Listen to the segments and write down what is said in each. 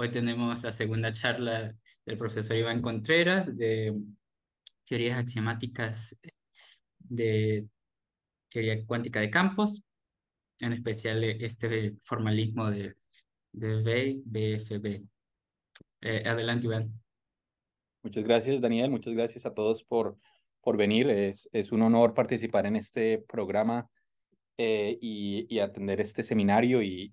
Hoy tenemos la segunda charla del profesor Iván Contreras de teorías axiomáticas de teoría cuántica de campos, en especial este formalismo de de BFB. Eh, adelante, Iván. Muchas gracias, Daniel. Muchas gracias a todos por, por venir. Es, es un honor participar en este programa eh, y, atender este seminario y,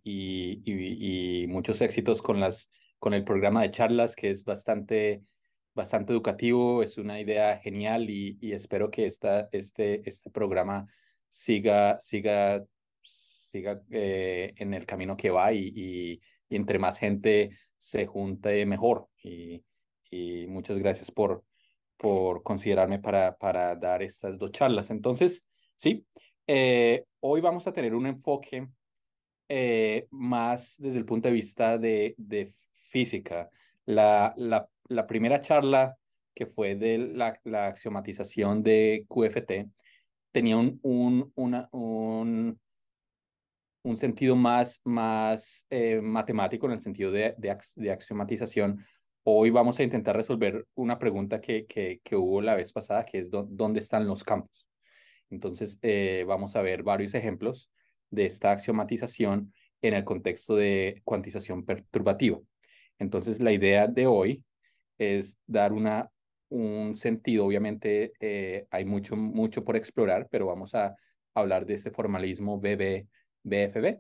muchos éxitos con, las, con el programa de charlas que es bastante, bastante educativo, es una idea genial y, espero que esta, este, este programa siga, siga, siga eh, en el camino que va y, entre más gente se junte mejor. Y, muchas gracias por, por considerarme para, para dar estas dos charlas. Entonces, sí, eh, Hoy vamos a tener un enfoque eh, más desde el punto de vista de, física. La, primera charla que fue de la, axiomatización de QFT tenía un, sentido más, eh, matemático en el sentido de, axiomatización. Hoy vamos a intentar resolver una pregunta que, hubo la vez pasada, que es dónde están los campos. Entonces, eh, vamos a ver varios ejemplos de esta axiomatización en el contexto de cuantización perturbativa. Entonces, la idea de hoy es dar un sentido. Obviamente, eh, hay mucho, mucho por explorar, pero vamos a hablar de este formalismo BB, BFB.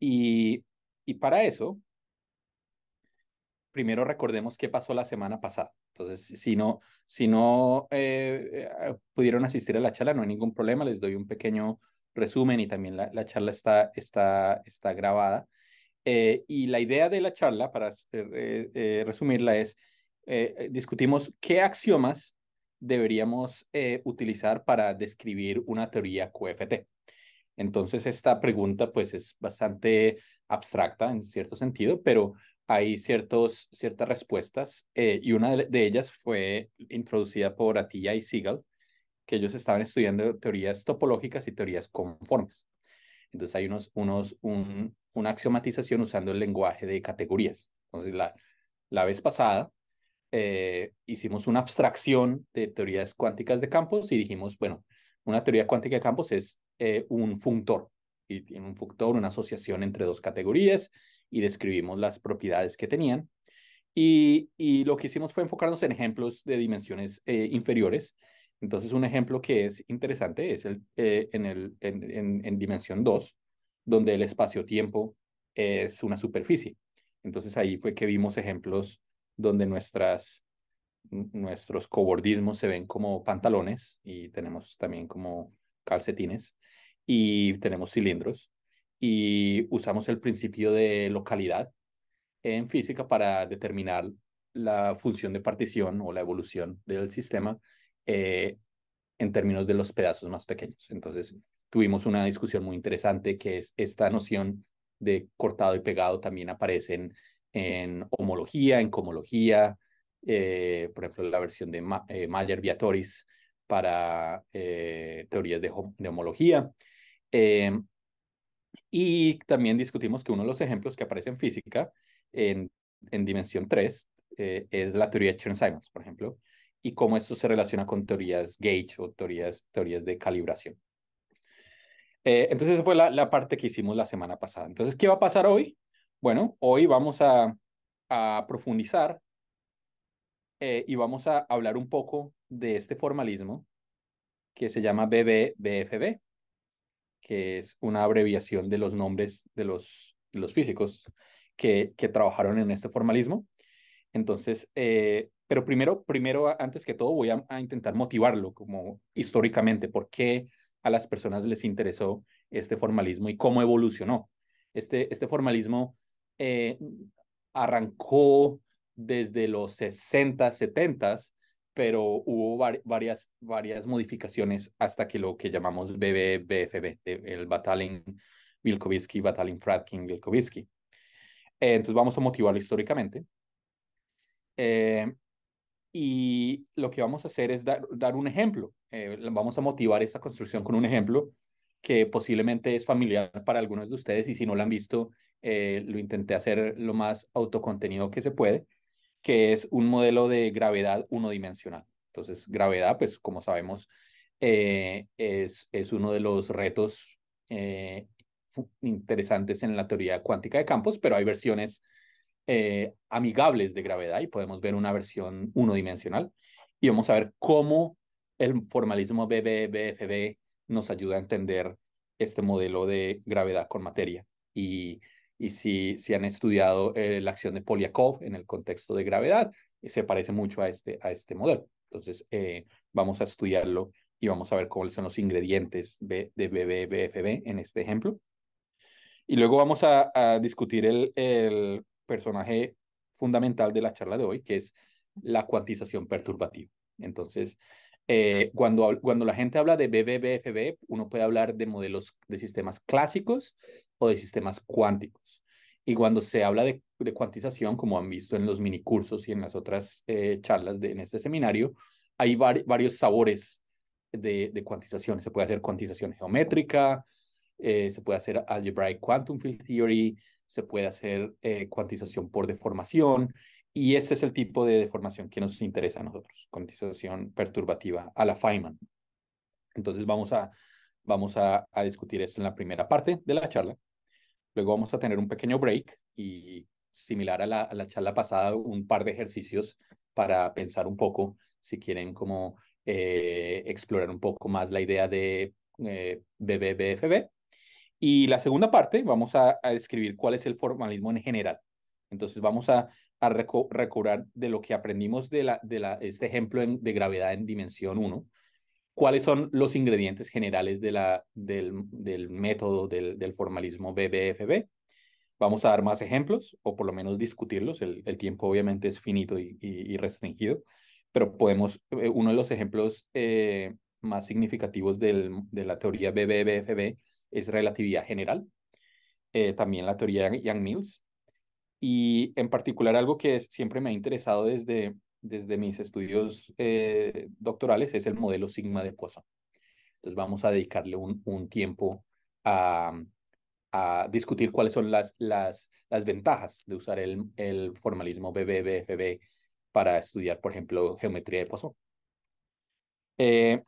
Y, y para eso, primero recordemos qué pasó la semana pasada. Entonces, si no, si no eh, eh, ah, pudieron asistir a la charla, no hay ningún problema, les doy un pequeño resumen y también la, charla está, está, está grabada. Eh, y la idea de la charla, para resumirla, es discutimos qué axiomas deberíamos utilizar para describir una teoría QFT. Entonces, esta pregunta pues es bastante abstracta en cierto sentido, pero hay ciertos, ciertas respuestas eh, y una de, ellas fue introducida por Atilla y Siegel, que ellos estaban estudiando teorías topológicas y teorías conformes. Entonces hay unos, unos, un, una axiomatización usando el lenguaje de categorías. Entonces la, la vez pasada eh, hicimos una abstracción de teorías cuánticas de campos y dijimos, bueno, una teoría cuántica de campos es eh, un functor, y tiene un functor, una asociación entre dos categorías, y describimos las propiedades que tenían. Y, lo que hicimos fue enfocarnos en ejemplos de dimensiones eh, inferiores. Entonces, un ejemplo que es interesante es el, eh, en, el, en, dimensión 2, donde el espacio-tiempo es una superficie. Entonces, ahí fue que vimos ejemplos donde nuestras, nuestros cobordismos se ven como pantalones y tenemos también como calcetines y tenemos cilindros y usamos el principio de localidad en física para determinar la función de partición o la evolución del sistema eh, en términos de los pedazos más pequeños. Entonces, tuvimos una discusión muy interesante que es esta noción de cortado y pegado también aparece en homología, en comología, eh, por ejemplo, la versión de eh, Mayer Viatoris para teorías de, de homología. Em, y también discutimos que uno de los ejemplos que aparece en física, en, en dimensión 3, eh, es la teoría de Chern-Simons, por ejemplo, y cómo esto se relaciona con teorías gauge o teorías, teorías de calibración. Eh, entonces, esa fue la, parte que hicimos la semana pasada. Entonces, ¿qué va a pasar hoy? Bueno, hoy vamos a, profundizar eh, y vamos a hablar un poco de este formalismo que se llama BBBFB, que es una abreviación de los nombres de los, los físicos que, trabajaron en este formalismo. Entonces, eh, pero primero, primero, antes que todo, voy a, intentar motivarlo como históricamente, por qué a las personas les interesó este formalismo y cómo evolucionó. Este, este formalismo eh, arrancó desde los 60, 70 pero hubo varias, varias modificaciones hasta que lo que llamamos BBBFB, el batalin Vilkovitsky, batalin Fratkin Vilkovitsky. Eh, entonces vamos a motivarlo históricamente. Eh, y lo que vamos a hacer es dar, un ejemplo. Eh, vamos a motivar esta construcción con un ejemplo que posiblemente es familiar para algunos de ustedes y si no lo han visto, lo intenté hacer lo más autocontenido que se puede que es un modelo de gravedad unidimensional. Entonces, gravedad, pues como sabemos, eh, es, es, uno de los retos eh, interesantes en la teoría cuántica de campos, pero hay versiones eh, amigables de gravedad y podemos ver una versión unidimensional. Y vamos a ver cómo el formalismo BBBFB nos ayuda a entender este modelo de gravedad con materia. Y y si, si han estudiado eh, la acción de Polyakov en el contexto de gravedad, eh, se parece mucho a este, a este modelo. Entonces, eh, vamos a estudiarlo y vamos a ver cuáles son los ingredientes de, de en este ejemplo. Y luego vamos a, discutir el, personaje fundamental de la charla de hoy, que es la cuantización perturbativa. Entonces, cuando, cuando la gente habla de BBBFB, uno puede hablar de modelos de sistemas clásicos, o de sistemas cuánticos. Y cuando se habla de, cuantización, como han visto en los mini cursos y en las otras eh, charlas de, en este seminario, hay varios sabores de, de cuantización. Se puede hacer cuantización geométrica, eh, se puede hacer algebraic quantum field theory, se puede hacer eh, cuantización por deformación, y este es el tipo de deformación que nos interesa a nosotros, cuantización perturbativa a la Feynman. Entonces vamos a Vamos a, discutir esto en la primera parte de la charla. Luego vamos a tener un pequeño break y similar a la, charla pasada, un par de ejercicios para pensar un poco, si quieren como eh, explorar un poco más la idea de eh, BBBFB. Y la segunda parte, vamos a, describir cuál es el formalismo en general. Entonces vamos a, a recobrar de lo que aprendimos de, este ejemplo de gravedad en dimensión 1 cuáles son los ingredientes generales del, método del, formalismo BBFB. Vamos a dar más ejemplos, o por lo menos discutirlos. El, tiempo obviamente es finito y, restringido, pero podemos, eh, uno de los ejemplos eh, más significativos de la teoría BBFB es relatividad general, eh, también la teoría de Young-Mills, y en particular algo que siempre me ha interesado desde, desde mis estudios eh, doctorales es el modelo sigma de Poisson. Entonces vamos a dedicarle un, tiempo a, discutir cuáles son las, las, ventajas de usar el, formalismo BBBFB para estudiar, por ejemplo, geometría de Poisson. Eh,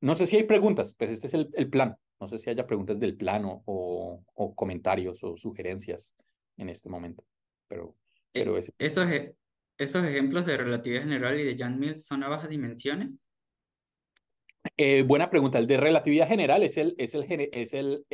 no sé si hay preguntas, pues este es el, plan. No sé si haya preguntas del plano o, comentarios o sugerencias en este momento, pero... Eh, pero eso esos ejemplos de relatividad general y de Jan Mills son a bajas dimensiones? Eh, buena pregunta. El de relatividad general es el, es el, es el,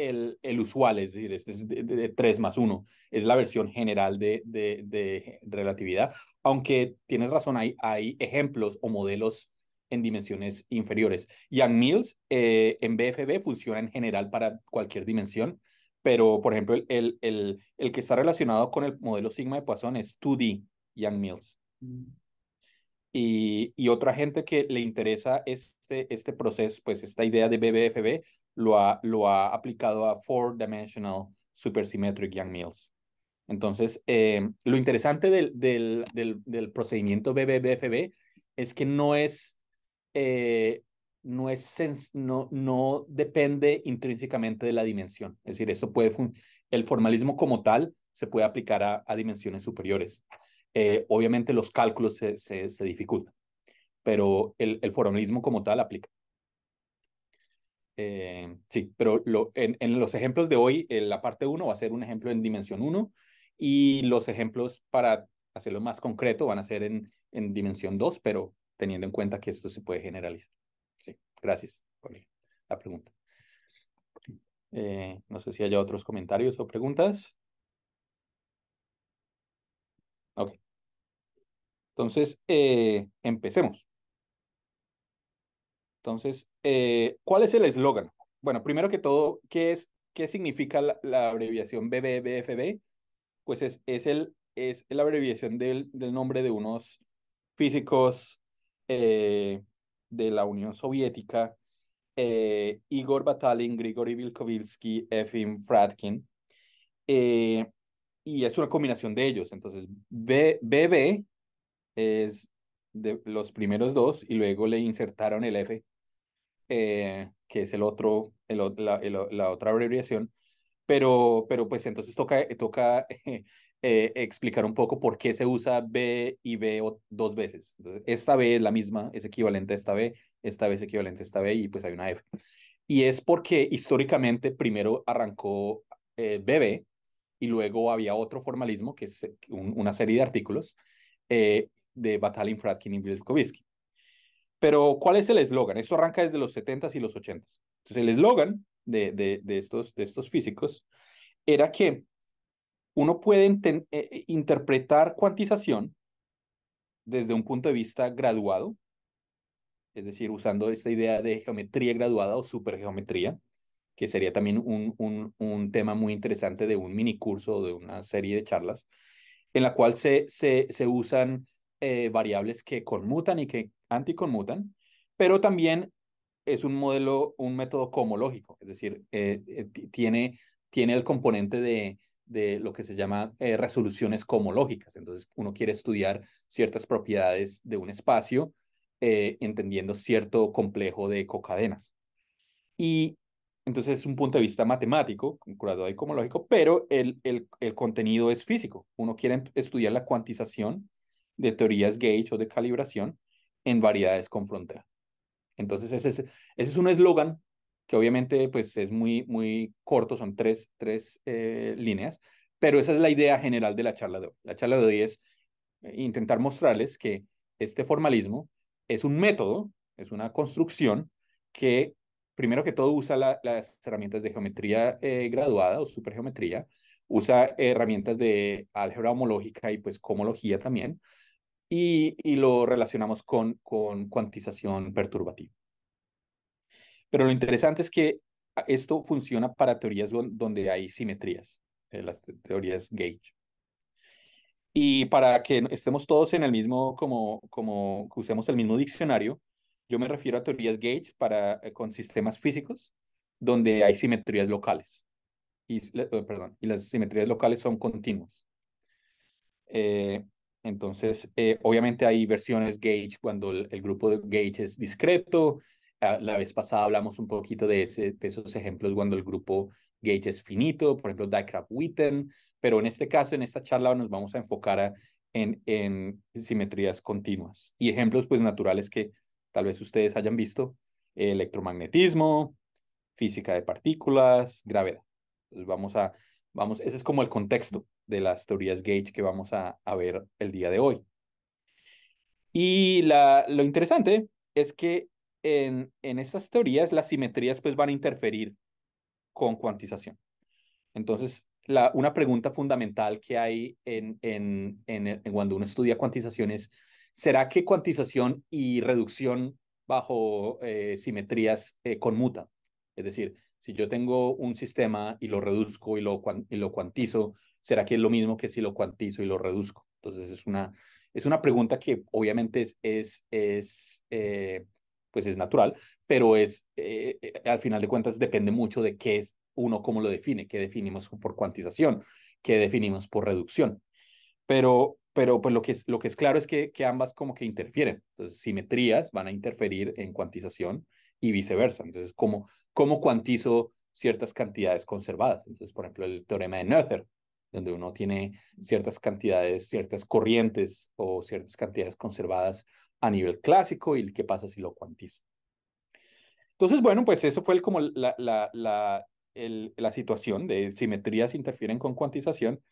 el, usual, es decir, es, de, 3 más 1, es la versión general de, de, relatividad, aunque tienes razón, hay, hay ejemplos o modelos en dimensiones inferiores. Young Mills eh, en BFB funciona en general para cualquier dimensión, pero por ejemplo, el, el, el, el que está relacionado con el modelo sigma de Poisson es 2D, Young Mills. Mm. Y, otra gente que le interesa este, este proceso, pues esta idea de BBFB, lo ha, lo ha aplicado a Four Dimensional Supersymmetric Young Mills. Entonces, eh, lo interesante del, del, procedimiento BBFB es que no es, eh, no, es no depende intrínsecamente de la dimensión. Es decir, esto puede el formalismo como tal se puede aplicar a dimensiones superiores. Eh, obviamente los cálculos se, dificultan, pero el, formalismo como tal aplica. Eh, sí, pero en, los ejemplos de hoy, en eh, la parte 1 va a ser un ejemplo en dimensión 1 y los ejemplos para hacerlo más concreto van a ser en, en dimensión 2, pero teniendo en cuenta que esto se puede generalizar. Sí, gracias por la pregunta. no sé si haya otros comentarios o preguntas. Entonces, eh, empecemos. Entonces, eh, ¿cuál es el eslogan? Bueno, primero que todo, ¿qué, es, qué significa la, abreviación BBBFB? Pues es, el, es la abreviación del, nombre de unos físicos eh, de la Unión Soviética, Igor Batalin, Grigory Vilkovilsky, Efim Fratkin. y es una combinación de ellos. Entonces, bbb BB es de los primeros dos y luego le insertaron el F, eh, que es el otro, el, la, la, otra abreviación, pero, pero pues entonces toca, toca eh, eh, explicar un poco por qué se usa B y B dos veces. esta B es la misma, es equivalente a esta B, esta B es equivalente a esta B y pues hay una F. Y es porque históricamente primero arrancó BB y luego había otro formalismo, que es una serie de artículos, eh, de Batalin, Fratkin y Bilkovsky. Pero, ¿cuál es el eslogan? Esto arranca desde los 70s y los 80s. Entonces, el eslogan de, de, de, estos, de estos físicos era que uno puede eh, eh, interpretar cuantización desde un punto de vista graduado, es decir, usando esta idea de geometría graduada o supergeometría, que sería también un, un, un tema muy interesante de un minicurso o de una serie de charlas, en la cual se, se, se usan eh, variables que conmutan y que anticonmutan, pero también es un modelo, un método comológico, es decir, eh, eh, tiene, tiene el componente de, de lo que se llama resoluciones comológicas. Entonces, uno quiere estudiar ciertas propiedades de un espacio entendiendo cierto complejo de cocadenas. Y entonces es un punto de vista matemático, curado y comológico, pero el, el contenido es físico. Uno quiere estudiar la cuantización de teorías gauge o de calibración en variedades con frontera. Entonces, ese es, un eslogan que obviamente pues, es muy, muy corto, son tres, tres eh, líneas, pero esa es la idea general de la charla de hoy. La charla de hoy es eh, intentar mostrarles que este formalismo es un método, es una construcción que primero que todo usa las herramientas de geometría eh, graduada o supergeometría, usa herramientas de álgebra homológica y pues homología también, y, lo relacionamos con, con cuantización perturbativa. Pero lo interesante es que esto funciona para teorías donde hay simetrías, eh, las teorías gauge. Y para que estemos todos en el mismo, como, como usemos el mismo diccionario, yo me refiero a teorías gauge para, eh, con sistemas físicos donde hay simetrías locales. Y, eh, perdón, y las simetrías locales son continuas. Entonces, eh, obviamente hay versiones gauge cuando el, grupo de gauge es discreto. Ah, la vez pasada hablamos un poquito de, esos ejemplos cuando el grupo gauge es finito, por ejemplo, Dicraft-Witten, pero en este caso, en esta charla, nos vamos a enfocar en, en, simetrías continuas y ejemplos pues naturales que tal vez ustedes hayan visto, eh, electromagnetismo, física de partículas, gravedad. vamos a Vamos, ese es como el contexto de las teorías Gage que vamos a, ver el día de hoy. Y lo interesante es que en, en estas teorías las simetrías pues van a interferir con cuantización. Entonces, una pregunta fundamental que hay en, cuando uno estudia cuantización es, ¿será que cuantización y reducción bajo eh, simetrías conmuta? Eh, conmutan? Es decir, si yo tengo un sistema y lo reduzco y lo, lo cuantizo, ¿será que es lo mismo que si lo cuantizo y lo reduzco? Entonces es una, es una pregunta que obviamente es, es, es eh, pues es natural, pero es, eh, eh, al final de cuentas, depende mucho de qué es uno, cómo lo define, qué definimos por cuantización, qué definimos por reducción. Pero, pero pues lo que es, lo que es claro es que, que ambas como que interfieren. Entonces, simetrías van a interferir en cuantización y viceversa. Entonces, como cómo cuantizo ciertas cantidades conservadas. Entonces, por ejemplo, el teorema de Noether, donde uno tiene ciertas cantidades, ciertas corrientes o ciertas cantidades conservadas a nivel clásico y qué pasa si lo cuantizo. Entonces, bueno, pues eso fue como la, la, la, el, la situación de simetrías interfieren con cuantización.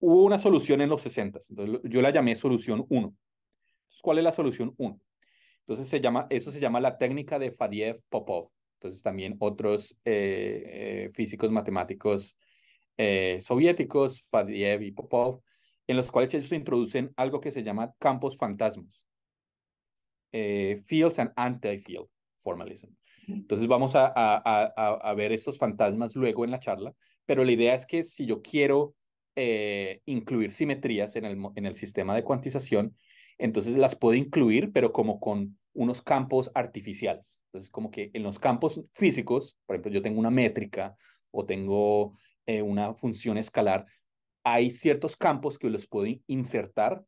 Hubo una solución en los 60, entonces yo la llamé solución 1. ¿Cuál es la solución 1? Entonces, se llama, eso se llama la técnica de Fadiev-Popov. Entonces también otros eh, eh, físicos matemáticos eh, soviéticos, Fadiev y Popov, en los cuales ellos introducen algo que se llama campos fantasmas, fields and anti-field formalism. Entonces vamos a, ver estos fantasmas luego en la charla, pero la idea es que si yo quiero incluir simetrías en el, en el sistema de cuantización, entonces las puedo incluir, pero como con unos campos artificiales. Entonces, como que en los campos físicos, por ejemplo, yo tengo una métrica o tengo eh, una función escalar, hay ciertos campos que los pueden insertar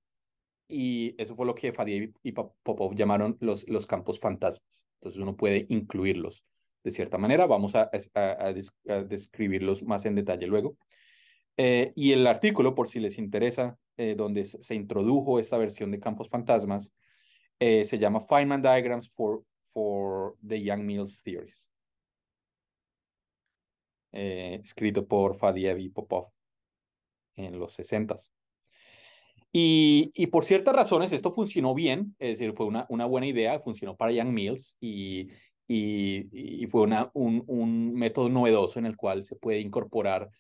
y eso fue lo que fadie y Popov llamaron los, los campos fantasmas. Entonces uno puede incluirlos de cierta manera. Vamos a, describirlos más en detalle luego. Eh, y el artículo, por si les interesa, eh, donde se introdujo esa versión de campos fantasmas, eh, se llama Feynman Diagrams for, for the Young Mills Theories, eh, escrito por Fadiev y Popov en los 60 y, y, por ciertas razones esto funcionó bien, es decir, fue una, una buena idea, funcionó para Young Mills y, y, y fue una, un, un método novedoso en el cual se puede incorporar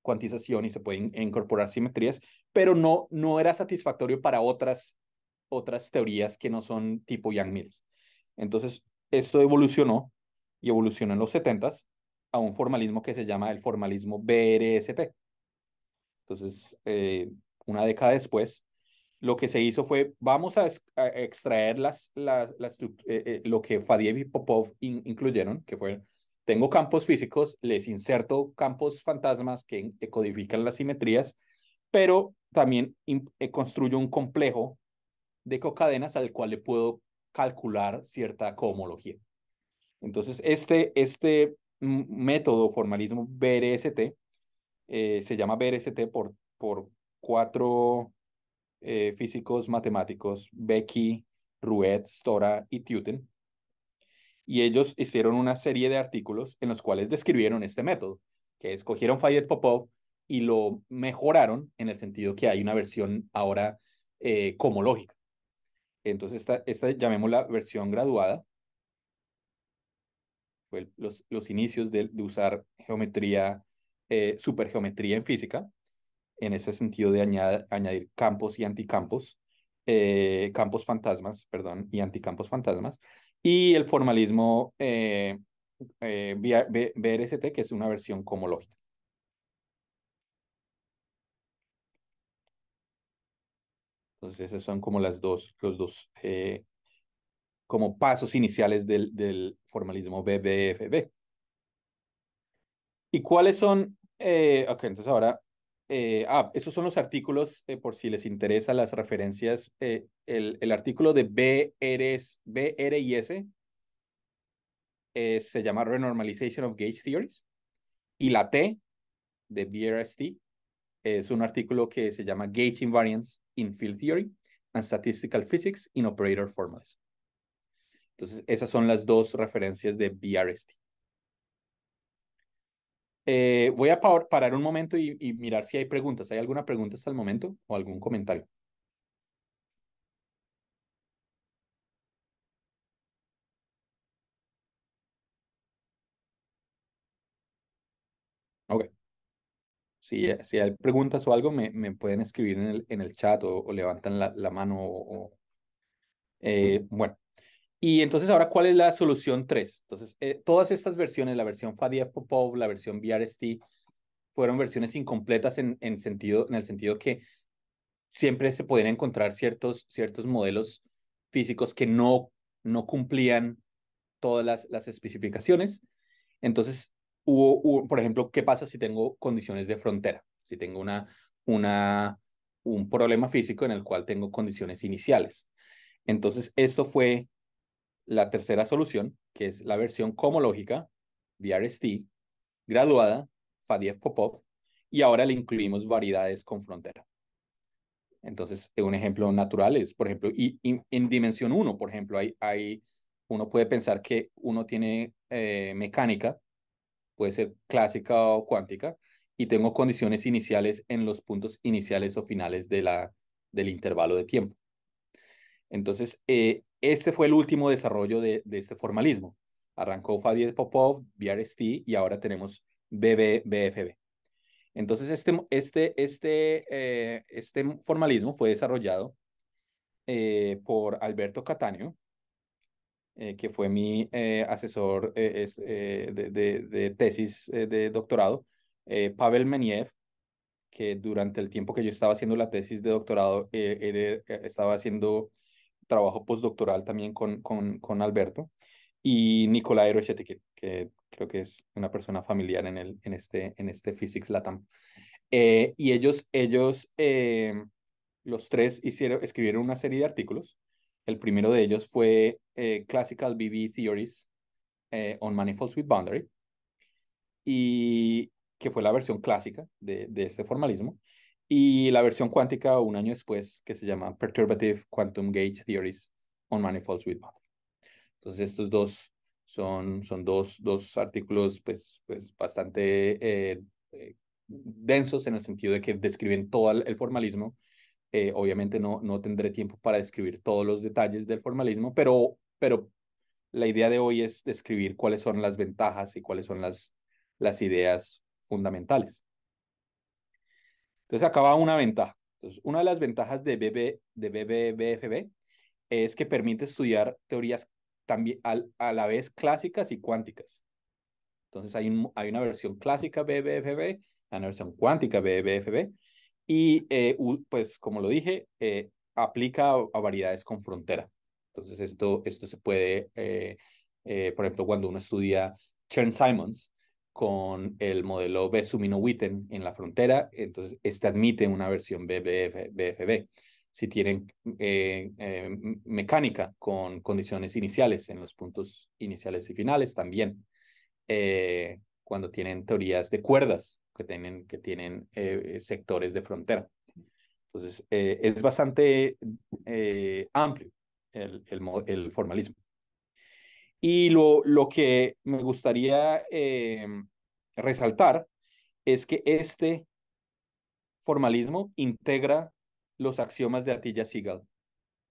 cuantización y se pueden incorporar simetrías, pero no, no era satisfactorio para otras otras teorías que no son tipo Young Mills. Entonces, esto evolucionó y evolucionó en los 70 a un formalismo que se llama el formalismo BRST. Entonces, eh, una década después, lo que se hizo fue, vamos a, extraer las, eh, eh, lo que Fadiev y Popov incluyeron, que fue, tengo campos físicos, les inserto campos fantasmas que codifican las simetrías, pero también construyo un complejo de cocadenas al cual le puedo calcular cierta cohomología. Entonces, este, este método formalismo BRST eh, se llama BRST por, por cuatro eh, físicos matemáticos, Becky, Ruet, Stora y Tuten. Y ellos hicieron una serie de artículos en los cuales describieron este método, que escogieron Fayette-Popov y lo mejoraron en el sentido que hay una versión ahora eh, comológica. Entonces, esta, esta llamémosla versión graduada. Fue los, inicios de, usar geometría, eh, supergeometría en física, en ese sentido de añadir campos y anticampos, eh, campos fantasmas, perdón, y anticampos fantasmas, y el formalismo BRST, eh, que es una versión lógica. Entonces, esos son como las dos, los dos eh, como pasos iniciales del, formalismo BBFB. ¿Y cuáles son? Eh, ok, entonces ahora, eh, ah, esos son los artículos, por si les interesa las referencias, el, artículo de BRS, BRIS se llama Renormalization of Gauge Theories y la T de BRST es un artículo que se llama Gauge Invariance in Field Theory and Statistical Physics in Operator Formulas. Entonces, esas son las dos referencias de BRST. Eh, voy a parar un momento y mirar si hay preguntas. ¿Hay alguna pregunta hasta el momento o algún comentario? si, hay preguntas o algo, me, pueden escribir en el, en el chat o, levantan la, mano. Eh, bueno, y entonces ahora, ¿cuál es la solución 3? Entonces, eh, todas estas versiones, la versión Fadia Popov, la versión VRST, fueron versiones incompletas en, en, sentido, en el sentido que siempre se podían encontrar ciertos, ciertos modelos físicos que no, no cumplían todas las, las especificaciones. Entonces, hubo, por ejemplo, ¿qué pasa si tengo condiciones de frontera? Si tengo una, una, un problema físico en el cual tengo condiciones iniciales. Entonces, esto fue la tercera solución, que es la versión comológica, VRST, graduada, Fadiev-Popov, y ahora le incluimos variedades con frontera. Entonces, un ejemplo natural es, por ejemplo, en dimensión 1, por ejemplo, hay, hay, uno puede pensar que uno tiene eh, mecánica puede ser clásica o cuántica, y tengo condiciones iniciales en los puntos iniciales o finales de la, del intervalo de tiempo. Entonces, eh, este fue el último desarrollo de, este formalismo. Arrancó Faddeev Popov, BRST, y ahora tenemos BB, Entonces, este, este, este, eh, este formalismo fue desarrollado eh, por Alberto Catania eh, que fue mi eh, asesor eh, de, tesis de doctorado, Pavel Meniev, que durante el tiempo que yo estaba haciendo la tesis de doctorado, estaba haciendo trabajo postdoctoral también con, con, Alberto, y Nicolai Rochete, que, creo que es una persona familiar en, el, en, este, en este Physics Latam. y ellos, ellos los tres hicieron, escribieron una serie de artículos. El primero de ellos fue eh, classical BB theories eh, on manifolds with boundary, y que fue la versión clásica de, de este formalismo, y la versión cuántica un año después, que se llama Perturbative Quantum Gauge Theories on Manifolds with Boundary. Entonces, estos dos son, son dos, dos artículos pues, pues bastante eh, densos en el sentido de que describen todo el formalismo. obviamente no, no tendré tiempo para describir todos los detalles del formalismo, pero pero la idea de hoy es describir cuáles son las ventajas y cuáles son las, ideas fundamentales. Entonces, acaba una ventaja. Entonces, una de las ventajas de, BB, de es que permite estudiar teorías también a la vez clásicas y cuánticas. Entonces, hay, una versión clásica BBFB, la una versión cuántica BBFB, y eh, pues, como lo dije, eh, aplica a variedades con frontera. Entonces, esto, esto se puede, eh, eh, por ejemplo, cuando uno estudia Chern-Simons con el modelo sumino witten en la frontera, entonces este admite una versión BFB. Si tienen eh, mecánica con condiciones iniciales en los puntos iniciales y finales, también. cuando tienen teorías de cuerdas que tienen, que tienen sectores de frontera. Entonces, es bastante amplio el, formalismo. Y lo, que me gustaría eh, resaltar es que este formalismo integra los axiomas de Atilla Sigal,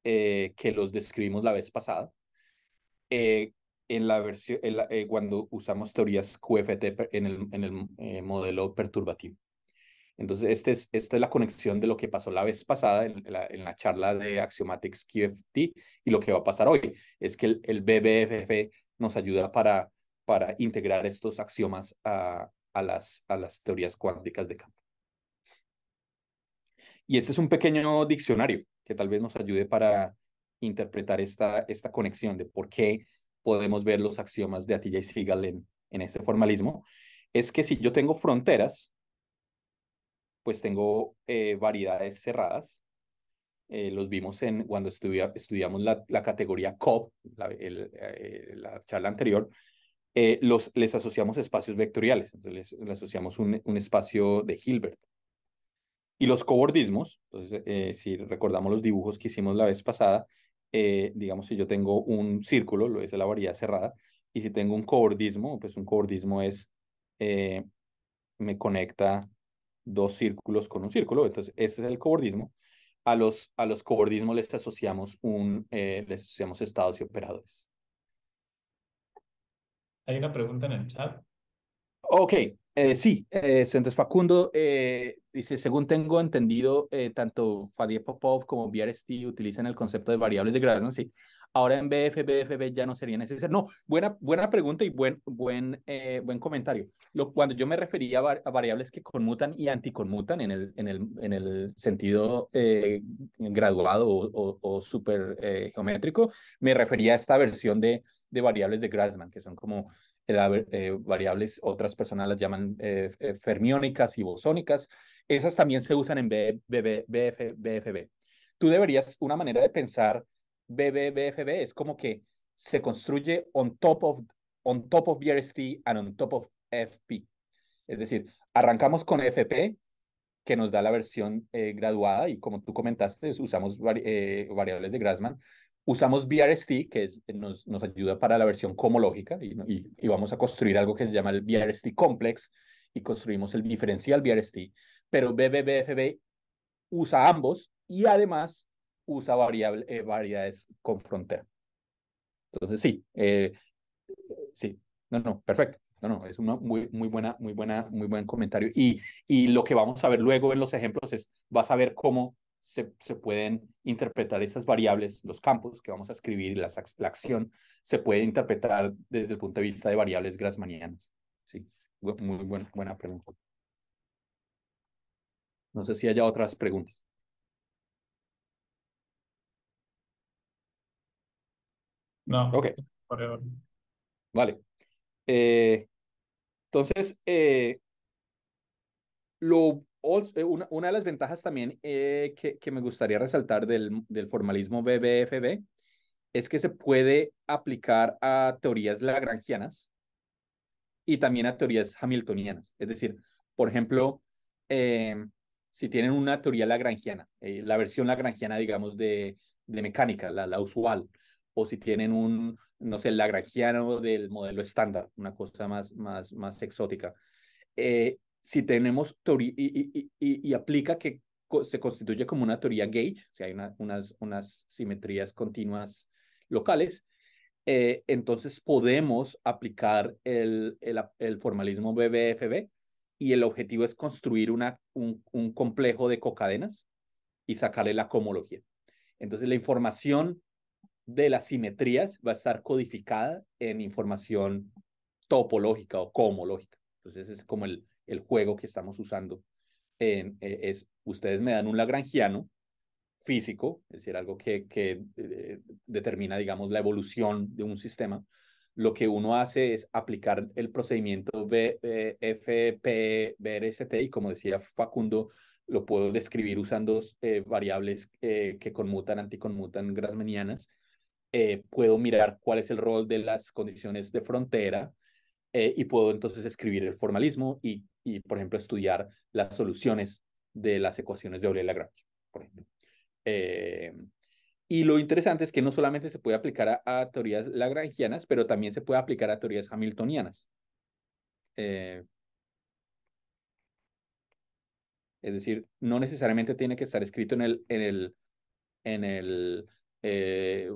eh, que los describimos la vez pasada, eh, en la versión, cuando usamos teorías QFT en el modelo perturbativo. Entonces, este esta es la conexión de lo que pasó la vez pasada en la, charla de Axiomatics QFT y lo que va a pasar hoy. Es que el, BBFF nos ayuda para, integrar estos axiomas a, las, teorías cuánticas de campo. Y este es un pequeño diccionario que tal vez nos ayude para interpretar esta, conexión de por qué podemos ver los axiomas de Atiyah y Sigal en este formalismo. Es que si yo tengo fronteras, pues tengo eh, variedades cerradas. Eh, los vimos en cuando estudiamos la, categoría COP, eh, la, charla anterior, los, les asociamos espacios vectoriales, entonces les, asociamos un, un, espacio de Hilbert. Y los cobordismos, entonces si recordamos los dibujos que hicimos la vez pasada, digamos si yo tengo un círculo, lo es la variedad cerrada, y si tengo un cobordismo, pues un cobordismo es, me conecta dos círculos con un círculo, entonces ese es el cobordismo. A los, a los cobordismos les asociamos, un, eh, les asociamos estados y operadores. Hay una pregunta en el chat. Ok, eh, sí, eh, entonces Facundo dice, según tengo entendido, tanto Fadie Popov como BRST utilizan el concepto de variables de grado sí. Ahora en BF, ya no sería necesario. No, buena, buena pregunta y buen, buen, eh, buen comentario. cuando yo me refería a, variables que conmutan y anticonmutan en el, en el, en el sentido eh, graduado o, o, super eh, geométrico, me refería a esta versión de, variables de Grassmann, que son como variables, otras personas las llaman fermiónicas y bosónicas. Esas también se usan en B, Tú deberías, una manera de pensar BBBFB es como que se construye on top of, on top of BRST and on top of FP. Es decir, arrancamos con FP, que nos da la versión eh, graduada, y como tú comentaste, usamos eh, variables de Grassmann. Usamos BRST, que nos, ayuda para la versión comológica, y, y, y, vamos a construir algo que se llama el BRST Complex, y construimos el diferencial BRST. Pero BBBFB usa ambos, y además usa variable, eh, con frontera. Entonces, sí, eh, sí, no, no, perfecto. No, no, es un muy, muy buena, muy buena, muy buen comentario. Y, y lo que vamos a ver luego en los ejemplos es, vas a ver cómo se, pueden interpretar esas variables, los campos que vamos a escribir, las, la acción, se puede interpretar desde el punto de vista de variables grasmanianas. Sí, muy buena, buena pregunta. No sé si haya otras preguntas. No. Ok. Vale. Eh, entonces, eh, eh, una, de las ventajas también que, me gustaría resaltar del, formalismo BBFB es que se puede aplicar a teorías lagrangianas y también a teorías hamiltonianas. Es decir, por ejemplo, em, si tienen una teoría lagrangiana, la versión lagrangiana, digamos, de, mecánica, la, la usual, o si tienen un, no sé, lagrangiano del modelo estándar, una cosa más, más, más exótica. Eh, si tenemos teoría y, y, y, y, aplica que se constituye como una teoría gauge, si hay unas, unas simetrías continuas locales, eh, entonces podemos aplicar el, el, formalismo BBFB y el objetivo es construir una, un, complejo de cocadenas y sacarle la comología. Entonces la información de las simetrías va a estar codificada en información topológica o comológica. Entonces es como el, juego que estamos usando. En, eh, es, ustedes me dan un lagrangiano físico, es decir, algo que, eh, determina, digamos, la evolución de un sistema. Lo que uno hace es aplicar el procedimiento FPBRST y como decía Facundo, lo puedo describir usando eh, variables que conmutan, anticonmutan, grasmenianas eh, puedo mirar cuál es el rol de las condiciones de frontera eh, y puedo entonces escribir el formalismo y, por ejemplo, estudiar las soluciones de las ecuaciones de Euler-Lagrange, por ejemplo. Eh, y lo interesante es que no solamente se puede aplicar a, teorías lagrangianas, pero también se puede aplicar a teorías hamiltonianas. es decir, no necesariamente tiene que estar escrito en el, en el, en el eh,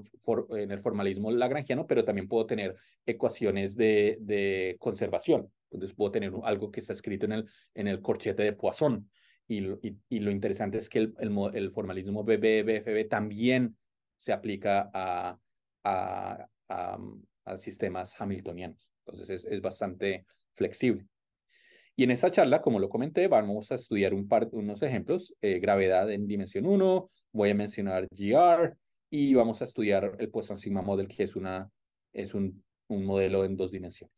en el formalismo lagrangiano, pero también puedo tener ecuaciones de, de, conservación. Entonces puedo tener algo que está escrito en el, en el corchete de Poisson. Y, y, lo interesante es que el, el, formalismo BBBFB también se aplica a, a, um, a, sistemas hamiltonianos. Entonces es, es bastante flexible. Y en esta charla, como lo comenté, vamos a estudiar un par, unos ejemplos, eh, gravedad en dimensión 1, voy a mencionar GR, y vamos a estudiar el Poisson Sigma Model, que es, una, es un, un modelo en dos dimensiones.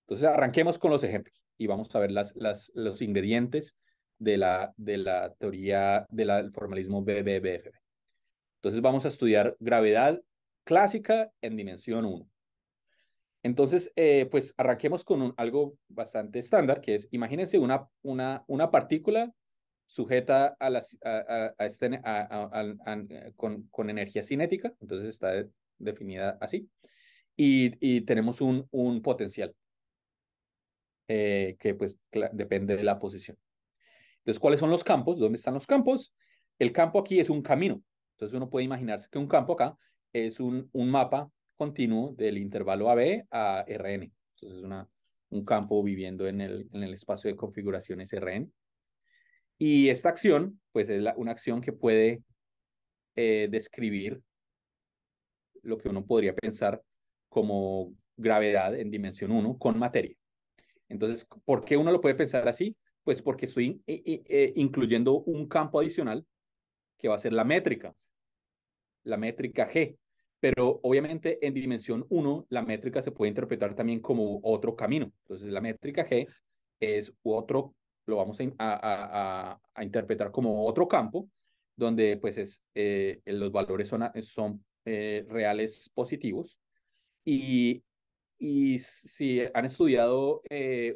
Entonces, arranquemos con los ejemplos y vamos a ver las, las, los ingredientes de la, de la teoría del formalismo BBBFB. Entonces, vamos a estudiar gravedad clásica en dimensión 1. Entonces, eh, pues arranquemos con un, algo bastante estándar, que es, imagínense una, una, una partícula sujeta a, la, a, este, eh, con, energía cinética, entonces está definida así, y, tenemos un, potencial eh, que pues depende de la posición. Entonces, ¿cuáles son los campos? ¿Dónde están los campos? El campo aquí es un camino, entonces uno puede imaginarse que un campo acá es un, mapa continuo del intervalo AB a RN, entonces es una, un campo viviendo en el, en el espacio de configuraciones RN. Y esta acción, pues es una acción que puede eh, describir lo que uno podría pensar como gravedad en dimensión 1 con materia. Entonces, ¿por qué uno lo puede pensar así? Pues porque estoy eh, eh, incluyendo un campo adicional que va a ser la métrica, la métrica G. Pero obviamente en dimensión 1 la métrica se puede interpretar también como otro camino. Entonces la métrica G es otro lo vamos a, interpretar como otro campo, donde pues es, eh, eh, los valores son, son eh, reales positivos. Y, si han estudiado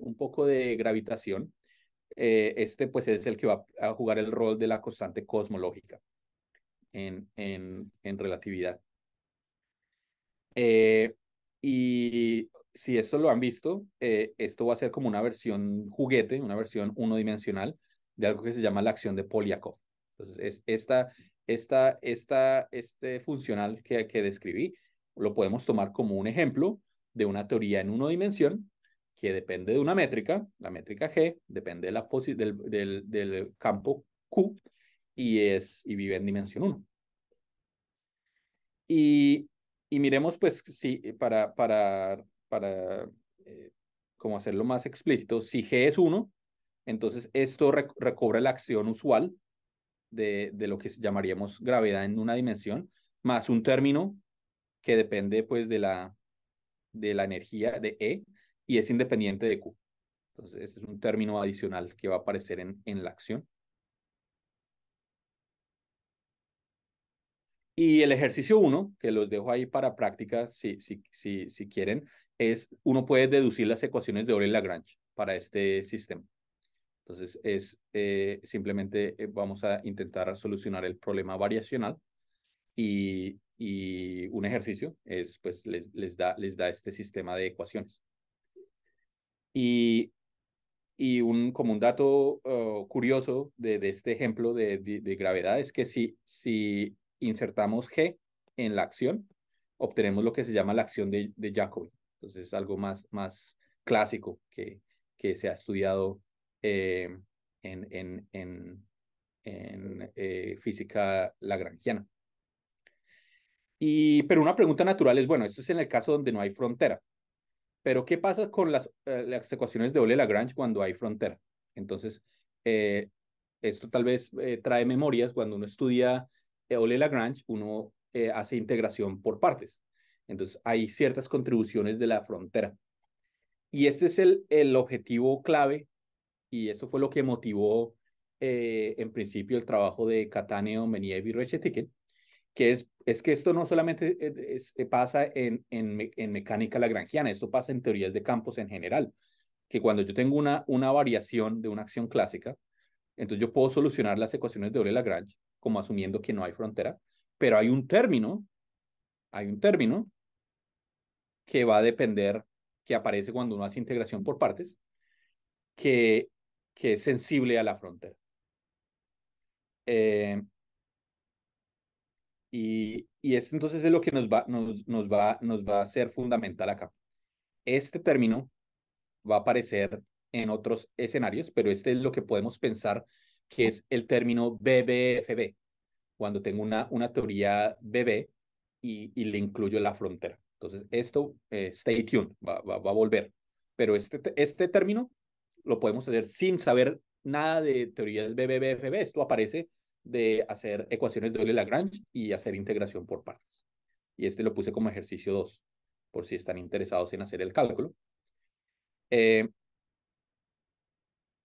un poco de gravitación, este pues es el que va a jugar el rol de la constante cosmológica en, en, en relatividad. y si esto lo han visto, eh, esto va a ser como una versión juguete, una versión unidimensional de algo que se llama la acción de Polyakov. Entonces, es esta, esta, esta, este funcional que, que describí lo podemos tomar como un ejemplo de una teoría en una dimensión que depende de una métrica, la métrica G, depende de la del, del, del, campo Q y, es, y vive en dimensión 1. Y, y miremos, pues, si, para, para para eh, hacerlo más explícito, si G es 1, entonces esto recobra la acción usual de, lo que llamaríamos gravedad en una dimensión, más un término que depende pues de la, de la energía de E y es independiente de Q. Entonces, este es un término adicional que va a aparecer en la acción. Y el ejercicio uno, que los dejo ahí para práctica si, si, si, si quieren, es uno puede deducir las ecuaciones de y Lagrange para este sistema. Entonces, es eh, simplemente eh, vamos a intentar solucionar el problema variacional y, un ejercicio es, pues, les, da, les da este sistema de ecuaciones. Y, un, como un dato oh, curioso de, este ejemplo de, gravedad es que si, si insertamos G en la acción, obtenemos lo que se llama la acción de, de Jacobi. Entonces es algo más, más clásico que, que se ha estudiado eh, en, eh, física lagrangiana. Y, pero una pregunta natural es, bueno, esto es en el caso donde no hay frontera. Pero ¿qué pasa con las, eh, las ecuaciones de Ole Lagrange cuando hay frontera? Entonces, esto tal vez trae memorias cuando uno estudia eh, Ole Lagrange, uno eh, hace integración por partes. Entonces, hay ciertas contribuciones de la frontera. Y este es el, el objetivo clave y eso fue lo que motivó eh, en principio el trabajo de Cataneo, Menievi y que es, es que esto no solamente pasa en, en, mecánica lagrangiana, esto pasa en teorías de campos en general, que cuando yo tengo una, una variación de una acción clásica, entonces yo puedo solucionar las ecuaciones de Ole Lagrange como asumiendo que no hay frontera, pero hay un término, hay un término que va a depender, que aparece cuando uno hace integración por partes, que, que es sensible a la frontera. Eh, y, y esto entonces es lo que nos va, nos, nos, va, nos va a ser fundamental acá. Este término va a aparecer en otros escenarios, pero este es lo que podemos pensar que es el término BBFB, cuando tengo una, una teoría BB y, le incluyo la frontera. Entonces, esto, eh, stay tuned, va, a volver. Pero este, este término lo podemos hacer sin saber nada de teorías BBFB. Esto aparece de hacer ecuaciones de Euler-Lagrange y hacer integración por partes. Y este lo puse como ejercicio 2, por si están interesados en hacer el cálculo. Eh,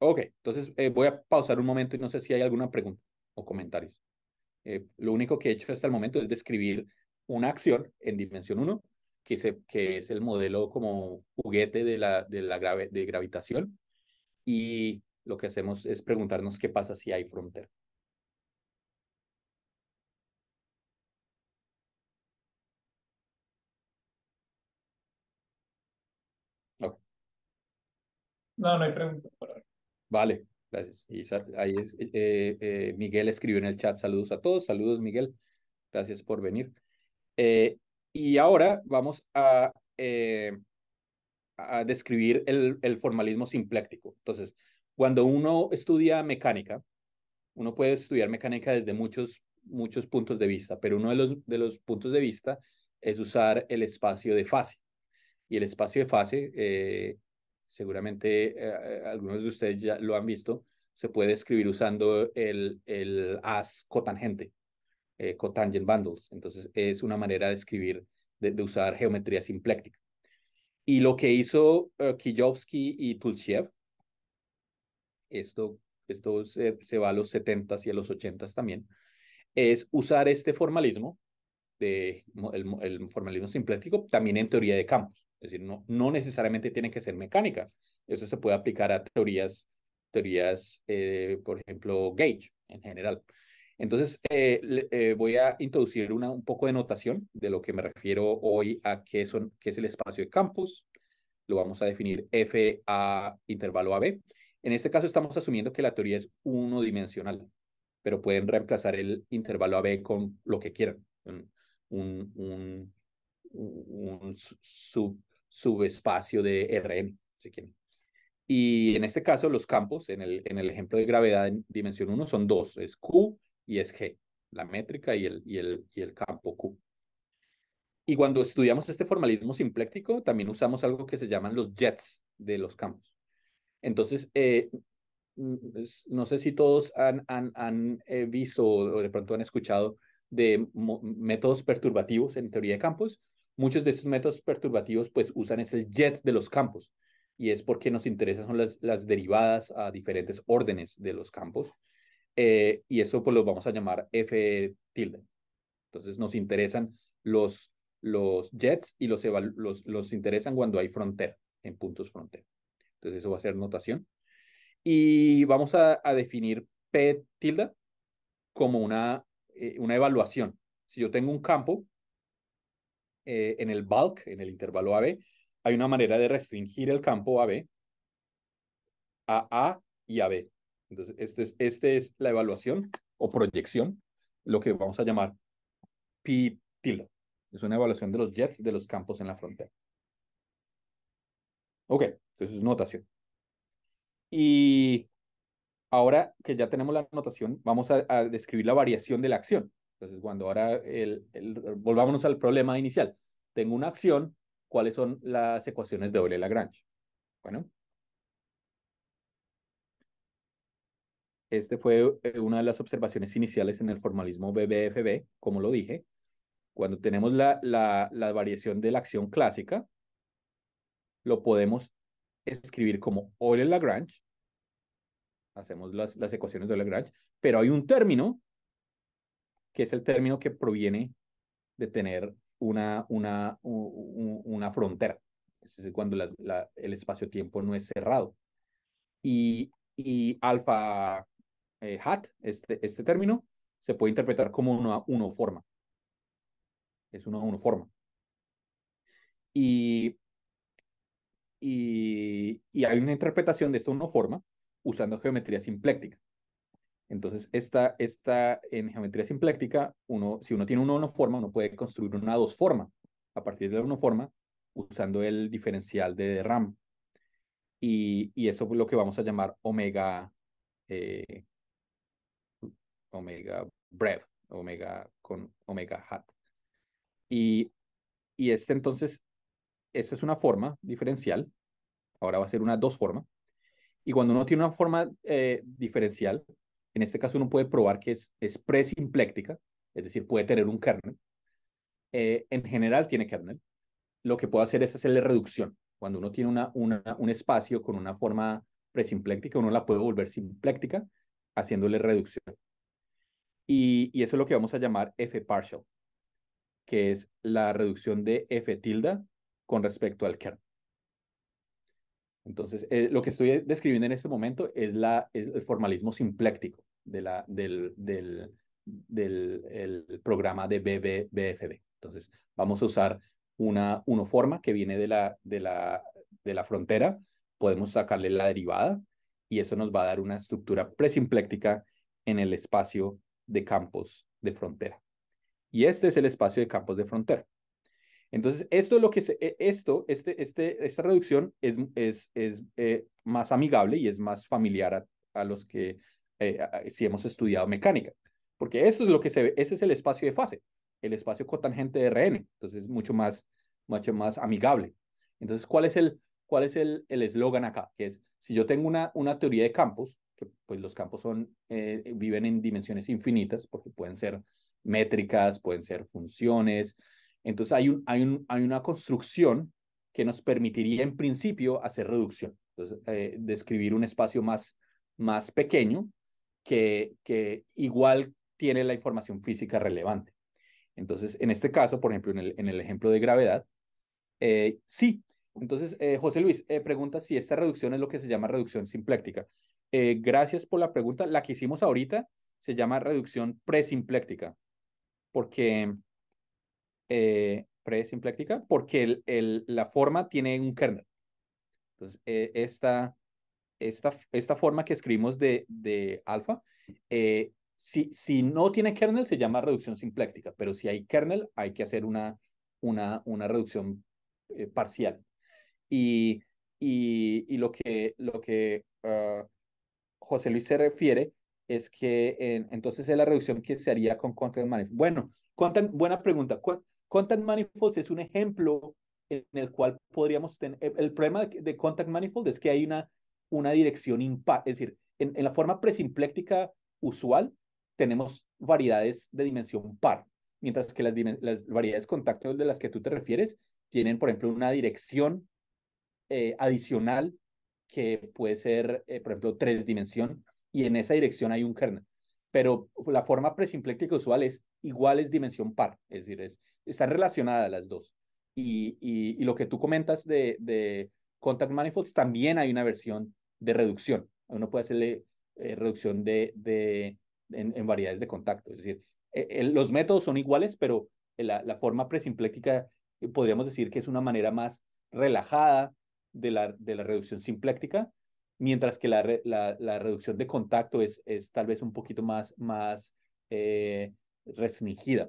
Ok, entonces eh, voy a pausar un momento y no sé si hay alguna pregunta o comentarios. Eh, lo único que he hecho hasta el momento es describir una acción en dimensión 1, que, se, que es el modelo como juguete de la, de la grave, de gravitación, y lo que hacemos es preguntarnos qué pasa si hay frontera. No, no hay preguntas por ahora. Vale, gracias. ahí es, eh, eh, eh, Miguel escribió en el chat, saludos a todos, saludos Miguel, gracias por venir. y ahora vamos a, a describir el, formalismo simpléctico. Entonces, cuando uno estudia mecánica, uno puede estudiar mecánica desde muchos, muchos puntos de vista, pero uno de los, de los puntos de vista es usar el espacio de fase. Y el espacio de fase seguramente eh, algunos de ustedes ya lo han visto, se puede escribir usando el, as cotangente, eh, cotangent bundles. Entonces es una manera de escribir, de, usar geometría simpléctica. Y lo que hizo eh, Kijowski y Tulchev esto, esto se, va a los 70s y a los 80s también, es usar este formalismo, de, el, el formalismo simpléctico, también en teoría de campos. Es decir, no, no necesariamente tiene que ser mecánica. Eso se puede aplicar a teorías, teorías eh, por ejemplo, gauge en general. Entonces, eh, eh, voy a introducir una, un poco de notación de lo que me refiero hoy a qué, son, qué es el espacio de campus. Lo vamos a definir F a intervalo AB. En este caso estamos asumiendo que la teoría es unidimensional, pero pueden reemplazar el intervalo AB con lo que quieran. Un, un, un, un sub, subespacio de Rm. Si quieren. Y en este caso, los campos, en el, en el ejemplo de gravedad en dimensión 1, son dos, es Q y es G, la métrica y el, y el, y el campo Q. Y cuando estudiamos este formalismo simpléctico, también usamos algo que se llaman los jets de los campos. Entonces, eh, no sé si todos han, han, han eh, visto o de pronto han escuchado de métodos perturbativos en teoría de campos, Muchos de estos métodos perturbativos pues usan es el jet de los campos y es porque nos interesan son las, las derivadas a diferentes órdenes de los campos eh, y eso pues lo vamos a llamar F tilde. Entonces nos interesan los, los jets y los, los, los interesan cuando hay frontera, en puntos frontera. Entonces eso va a ser notación. Y vamos a, definir P tilde como una, eh, una evaluación. Si yo tengo un campo eh, en el bulk, en el intervalo AB, hay una manera de restringir el campo AB a A y a B. Entonces, esta es, este es la evaluación o proyección, lo que vamos a llamar P tilde. Es una evaluación de los jets de los campos en la frontera. Ok, entonces es notación. Y ahora que ya tenemos la notación, vamos a describir la variación de la acción. Entonces, cuando ahora el, volvámonos al problema inicial, tengo una acción, ¿cuáles son las ecuaciones de Euler-Lagrange? Bueno, este fue eh, una de las observaciones iniciales en el formalismo BBFB, como lo dije. Cuando tenemos la, la, variación de la acción clásica, lo podemos escribir como Euler-Lagrange, hacemos las, las ecuaciones de Lagrange, pero hay un término que es el término que proviene de tener una, una, una frontera, es cuando el espacio-tiempo no es cerrado. Y, y alfa eh, hat, este, este término, se puede interpretar como una forma Es una unoforma. Y, y, y hay una interpretación de esta forma usando geometría simpléctica. Entonces, esta, esta, en geometría simpláctica, uno, si uno tiene una forma uno puede construir una dos forma a partir de la forma usando el diferencial de RAM. Y, eso es lo que vamos a llamar omega, eh, omega brev, omega con omega hat. Y, y este entonces, esa es una forma diferencial, ahora va a ser una dos forma Y cuando uno tiene una forma eh, diferencial, en este caso uno puede probar que es, presimpléctica, es decir, puede tener un kernel. Eh, en general tiene kernel. Lo que puedo hacer es hacerle reducción. Cuando uno tiene una, un espacio con una forma presimpléctica, uno la puede volver simpléctica haciéndole reducción. Y, y eso es lo que vamos a llamar F partial, que es la reducción de F tilde con respecto al kernel. Entonces, eh, lo que estoy describiendo en este momento es, el formalismo simpléctico del, programa de BB, Entonces, vamos a usar una forma que viene de la, de la frontera, podemos sacarle la derivada y eso nos va a dar una estructura presimpléctica en el espacio de campos de frontera. Y este es el espacio de campos de frontera. Entonces, esto es lo que e, esto, este, este, esta reducción es, es, es eh, más amigable y es más familiar a, los que eh, si hemos estudiado mecánica, porque eso es lo que se ve, ese es el espacio de fase, el espacio cotangente de Rn, entonces es mucho más, mucho más amigable. Entonces, ¿cuál es el cuál es el eslogan acá? Que es, si yo tengo una, una teoría de campos, que pues los campos son, eh, viven en dimensiones infinitas, porque pueden ser métricas, pueden ser funciones, entonces hay, un, hay, una construcción que nos permitiría en principio hacer reducción, eh, describir un espacio más, más pequeño que, que igual tiene la información física relevante. Entonces, en este caso, por ejemplo, en el, ejemplo de gravedad, eh, sí. Entonces, eh, José Luis pregunta si esta reducción es lo que se llama reducción simpléctica. gracias por la pregunta. La que hicimos ahorita se llama reducción presimpléctica, porque eh, pre porque la forma tiene un kernel. Entonces, eh, esta, esta, esta, forma que escribimos de, de alfa, eh, si, si no tiene kernel, se llama reducción simpléctica, pero si hay kernel, hay que hacer una, una, una reducción eh, parcial. Y, lo que, lo que ah, José Luis se refiere es que entonces es la reducción que se haría con content management. Bueno, buena pregunta. Contact Manifolds es un ejemplo en el cual podríamos tener, el problema de, Contact Manifold es que hay una, una dirección impar, es decir, en, la forma presimpléctica usual tenemos variedades de dimensión par, mientras que las, variedades contactos de las que tú te refieres tienen, por ejemplo, una dirección eh, adicional que puede ser, eh, por ejemplo, tres dimensión, y en esa dirección hay un kernel. Pero la forma presimpléctica usual es igual es dimensión par, es decir, es, están relacionadas las dos. Y, lo que tú comentas de, de, Contact Manifolds, también hay una versión de reducción. Uno puede hacerle eh, reducción de, en, variedades de contacto. Es decir, e, e, los métodos son iguales, pero la, forma presimpléctica eh, podríamos decir que es una manera más relajada de la, de la reducción simpléctica, mientras que la, reducción de contacto es, es tal vez un poquito más, más eh,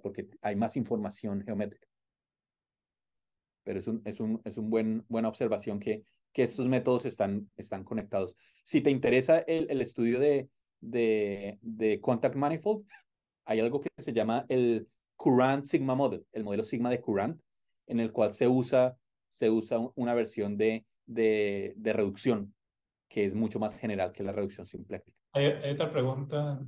porque hay más información geométrica. Pero es un, es un, buen, buena observación que, que estos métodos están, están conectados. Si te interesa el, estudio de, de, Contact Manifold, hay algo que se llama el Courant Sigma Model, el modelo Sigma de Courant, en el cual se usa, se usa una versión de, de, reducción que es mucho más general que la reducción simple. hay otra pregunta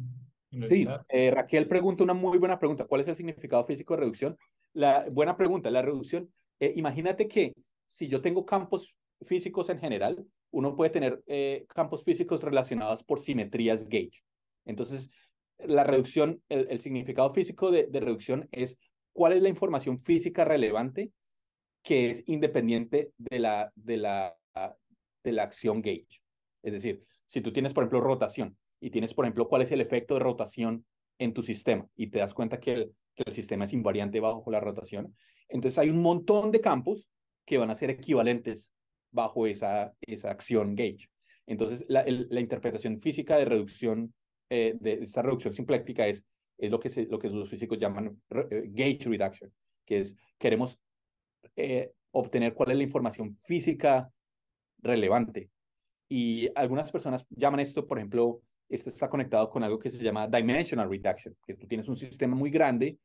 Sí, eh, Raquel pregunta una muy buena pregunta. ¿Cuál es el significado físico de reducción? La buena pregunta, la reducción. Eh, imagínate que si yo tengo campos físicos en general, uno puede tener eh, campos físicos relacionados por simetrías gauge. Entonces, la reducción, el, significado físico de, de, reducción es cuál es la información física relevante que es independiente de la, de la, de la acción gauge. Es decir, si tú tienes, por ejemplo, rotación, y tienes, por ejemplo, cuál es el efecto de rotación en tu sistema y te das cuenta que el, sistema es invariante bajo la rotación. Entonces hay un montón de campos que van a ser equivalentes bajo esa, esa acción gauge. Entonces la, interpretación física de reducción, eh, de, esa reducción simpléctica es, es lo, que lo que los físicos llaman eh, gauge reduction, que es queremos eh, obtener cuál es la información física relevante. Y algunas personas llaman esto, por ejemplo, esto está conectado con algo que se llama dimensional reduction, que tú tienes un sistema muy grande,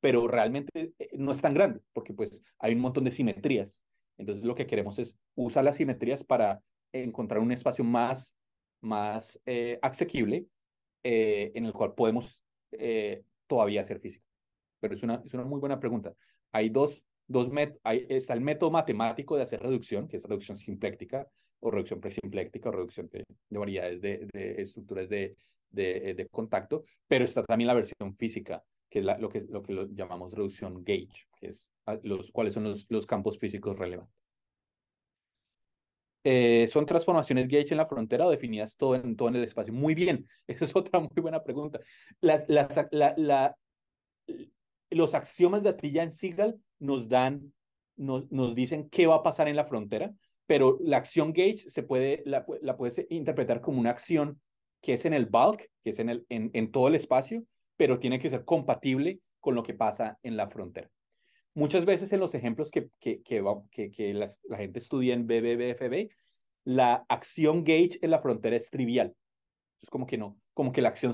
pero realmente eh, no es tan grande, porque pues hay un montón de simetrías. Entonces lo que queremos es usar las simetrías para encontrar un espacio más, más eh, asequible eh, en el cual podemos todavía hacer física. Pero es una, muy buena pregunta. Hay dos, dos met hay, está el método matemático de hacer reducción, que es reducción simpléctica, o reducción presimpléctica o reducción de, variedades de, estructuras de, eh, de, contacto, pero está también la versión física, que es lo, que, lo que llamamos reducción gauge, que es ah, los, cuáles son los, campos físicos relevantes. Eh, ¿Son transformaciones gauge en la frontera o definidas todo en, todo en el espacio? Muy bien, esa es otra muy buena pregunta. Las, la, los axiomas de Atilla en Sigal nos dan, nos, nos dicen qué va a pasar en la frontera, pero la acción gauge se puede, la, puedes interpretar como una acción que es en el bulk, que es en, el, en, todo el espacio, pero tiene que ser compatible con lo que pasa en la frontera. Muchas veces en los ejemplos que, que, la gente estudia en BBBFB, la acción gauge en la frontera es trivial. Es como que no, como que la acción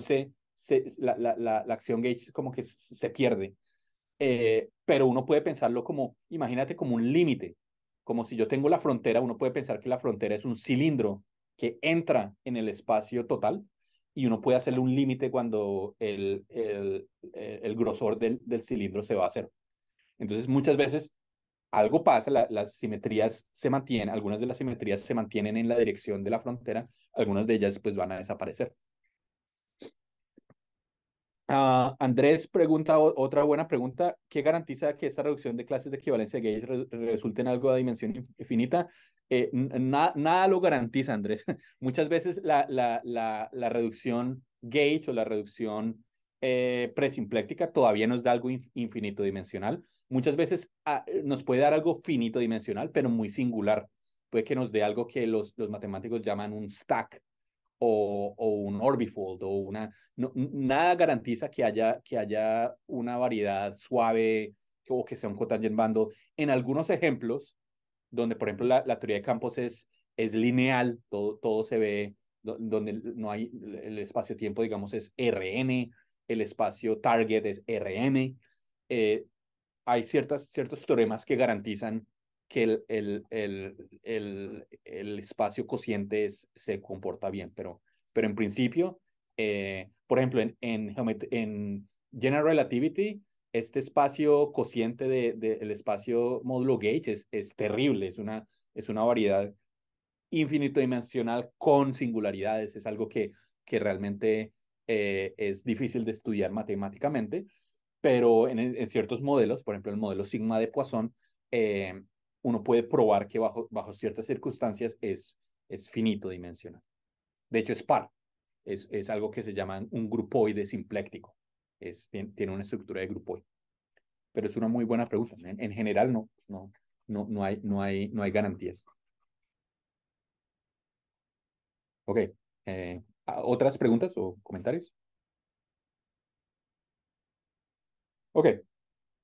la, la, la, la, gauge como que se pierde. Eh, pero uno puede pensarlo como, imagínate como un límite, como si yo tengo la frontera, uno puede pensar que la frontera es un cilindro que entra en el espacio total y uno puede hacerle un límite cuando el, el, eh, grosor del, cilindro se va a cero. Entonces, muchas veces algo pasa, las simetrías se mantienen, algunas de las simetrías se mantienen en la dirección de la frontera, algunas de ellas pues van a desaparecer. Ah, Andrés pregunta otra buena pregunta. ¿Qué garantiza que esta reducción de clases de equivalencia de gauge resulte en algo de dimensión infinita? Eh, nada lo garantiza, Andrés. Muchas veces la, la, la, reducción gauge o la reducción eh, presimpléctica todavía nos da algo infinito dimensional. Muchas veces ah, nos puede dar algo finito dimensional, pero muy singular. Puede que nos dé algo que los, los matemáticos llaman un stack o, un Orbifold o una... nada garantiza que haya, que haya una variedad suave o que sea un cotangent bando. En algunos ejemplos, donde por ejemplo la, teoría de campos es, es lineal, todo, todo se ve, donde no hay el espacio-tiempo, digamos, es RN, el espacio target es RN, eh, hay ciertas, ciertos teoremas que garantizan que el, el, el, el espacio cociente se comporta bien, pero, pero en principio, eh, por ejemplo, en, en, General Relativity, este espacio cociente del de, espacio módulo gauge es, es terrible, es una, es una variedad infinito dimensional con singularidades, es algo que, que realmente eh, es difícil de estudiar matemáticamente, pero en, en, ciertos modelos, por ejemplo el modelo sigma de Poisson, eh, uno puede probar que bajo, bajo ciertas circunstancias es, finito dimensional. De hecho, es par. Es, algo que se llama un grupoide simpléctico. tiene, una estructura de grupoide. Pero es una muy buena pregunta. En, general, no, no, hay, garantías. Ok. Eh, ¿Otras preguntas o comentarios? Ok.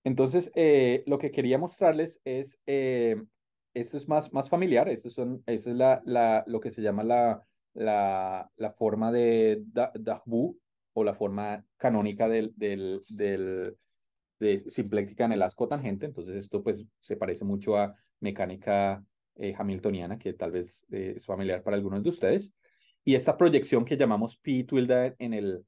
Entonces, eh, lo que quería mostrarles es, eh, esto es más, más familiar, esto, son, es la, lo que se llama la, la, forma de Dagbu o la forma canónica del, del, del de simpléctica en el asco tangente. Entonces, esto pues se parece mucho a mecánica eh, hamiltoniana, que tal vez es familiar para algunos de ustedes. Y esta proyección que llamamos P en el,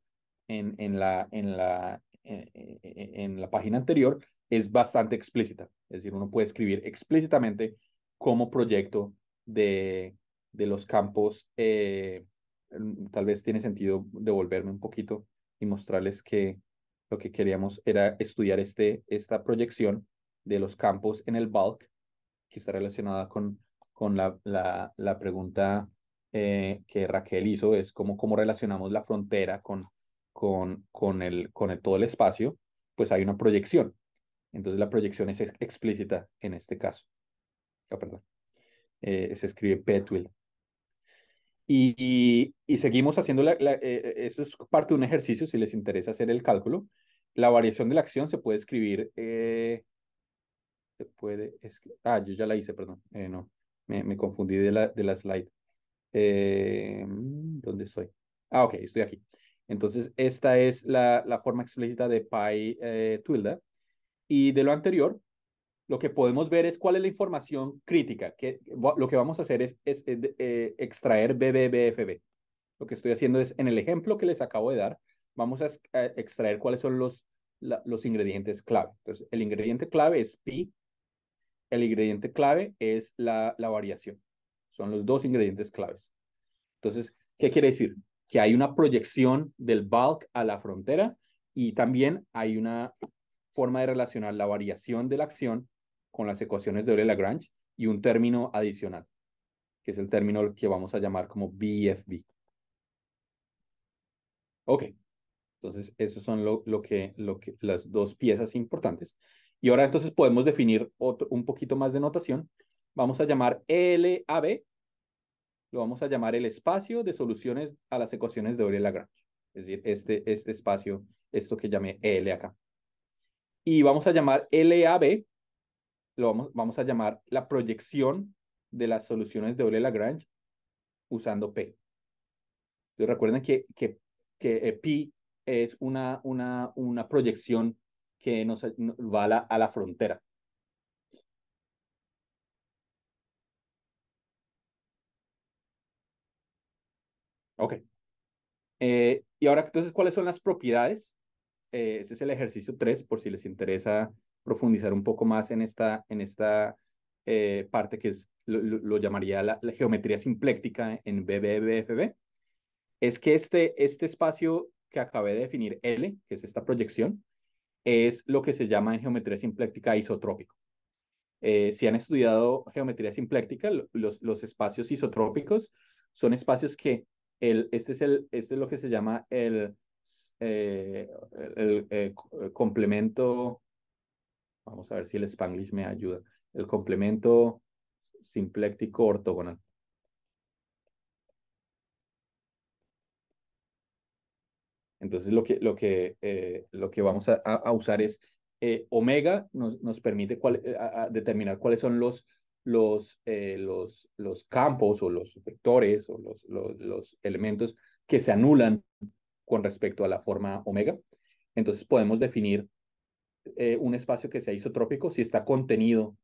en, en, la, en, la, en, la página anterior, es bastante explícita. Es decir, uno puede escribir explícitamente como proyecto de, los campos. Eh, tal vez tiene sentido devolverme un poquito y mostrarles que lo que queríamos era estudiar este, esta proyección de los campos en el bulk, que está relacionada con, con la, la, pregunta eh, que Raquel hizo, es cómo relacionamos la frontera con, con, con, el, con el, todo el espacio, pues hay una proyección. Entonces la proyección es explícita en este caso. Ah, perdón. Eh, se escribe Petwill Y, y, seguimos haciendo, la, eh, eh, eso es parte de un ejercicio, si les interesa hacer el cálculo. La variación de la acción se puede escribir, se puede, ah, yo ya la hice, perdón, no, me, me, confundí de la, de la slide. ¿Dónde estoy? Ah, ok, estoy aquí. Entonces, esta es la, forma explícita de pi eh, Y de lo anterior, lo que podemos ver es cuál es la información crítica. Que, lo que vamos a hacer es, eh, eh, extraer BBBFB. Lo que estoy haciendo es, en el ejemplo que les acabo de dar, vamos a, extraer cuáles son los, ingredientes clave. Entonces, el ingrediente clave es pi, el ingrediente clave es la variación. Son los dos ingredientes claves. Entonces, ¿qué quiere decir? que hay una proyección del bulk a la frontera y también hay una forma de relacionar la variación de la acción con las ecuaciones de Euler-Lagrange y un término adicional, que es el término que vamos a llamar como BFB. Ok, entonces esos son lo, que, lo que, las dos piezas importantes. Y ahora entonces podemos definir un poquito más de notación. Vamos a llamar LAB lo vamos a llamar el espacio de soluciones a las ecuaciones de Euler-Lagrange. Es decir, este, este espacio, esto que llamé L acá. Y vamos a llamar LAB, lo vamos, vamos a llamar la proyección de las soluciones de Euler-Lagrange usando P. recuerden que, que, eh, P es una, una, una proyección que nos va a la frontera. Ok. Eh, y ahora, entonces, ¿cuáles son las propiedades? Eh, ese es el ejercicio 3, por si les interesa profundizar un poco más en esta, en esta eh, parte que es, lo, llamaría la, geometría simpléctica en BBBFB. Es que este, este espacio que acabé de definir, L, que es esta proyección, es lo que se llama en geometría simpléctica isotrópico. si han estudiado geometría simpléctica, los, los espacios isotrópicos son espacios que este, es el, este es lo que se llama el, eh, el, eh, eh, complemento, vamos a ver si el spanglish me ayuda, el complemento simpléctico ortogonal. Entonces lo que, lo que, lo que vamos a, usar es omega, nos, nos permite determinar cuáles son los eh, los, los, campos o los vectores o los, elementos que se anulan con respecto a la forma omega. Entonces podemos definir eh, un espacio que sea isotrópico si está contenido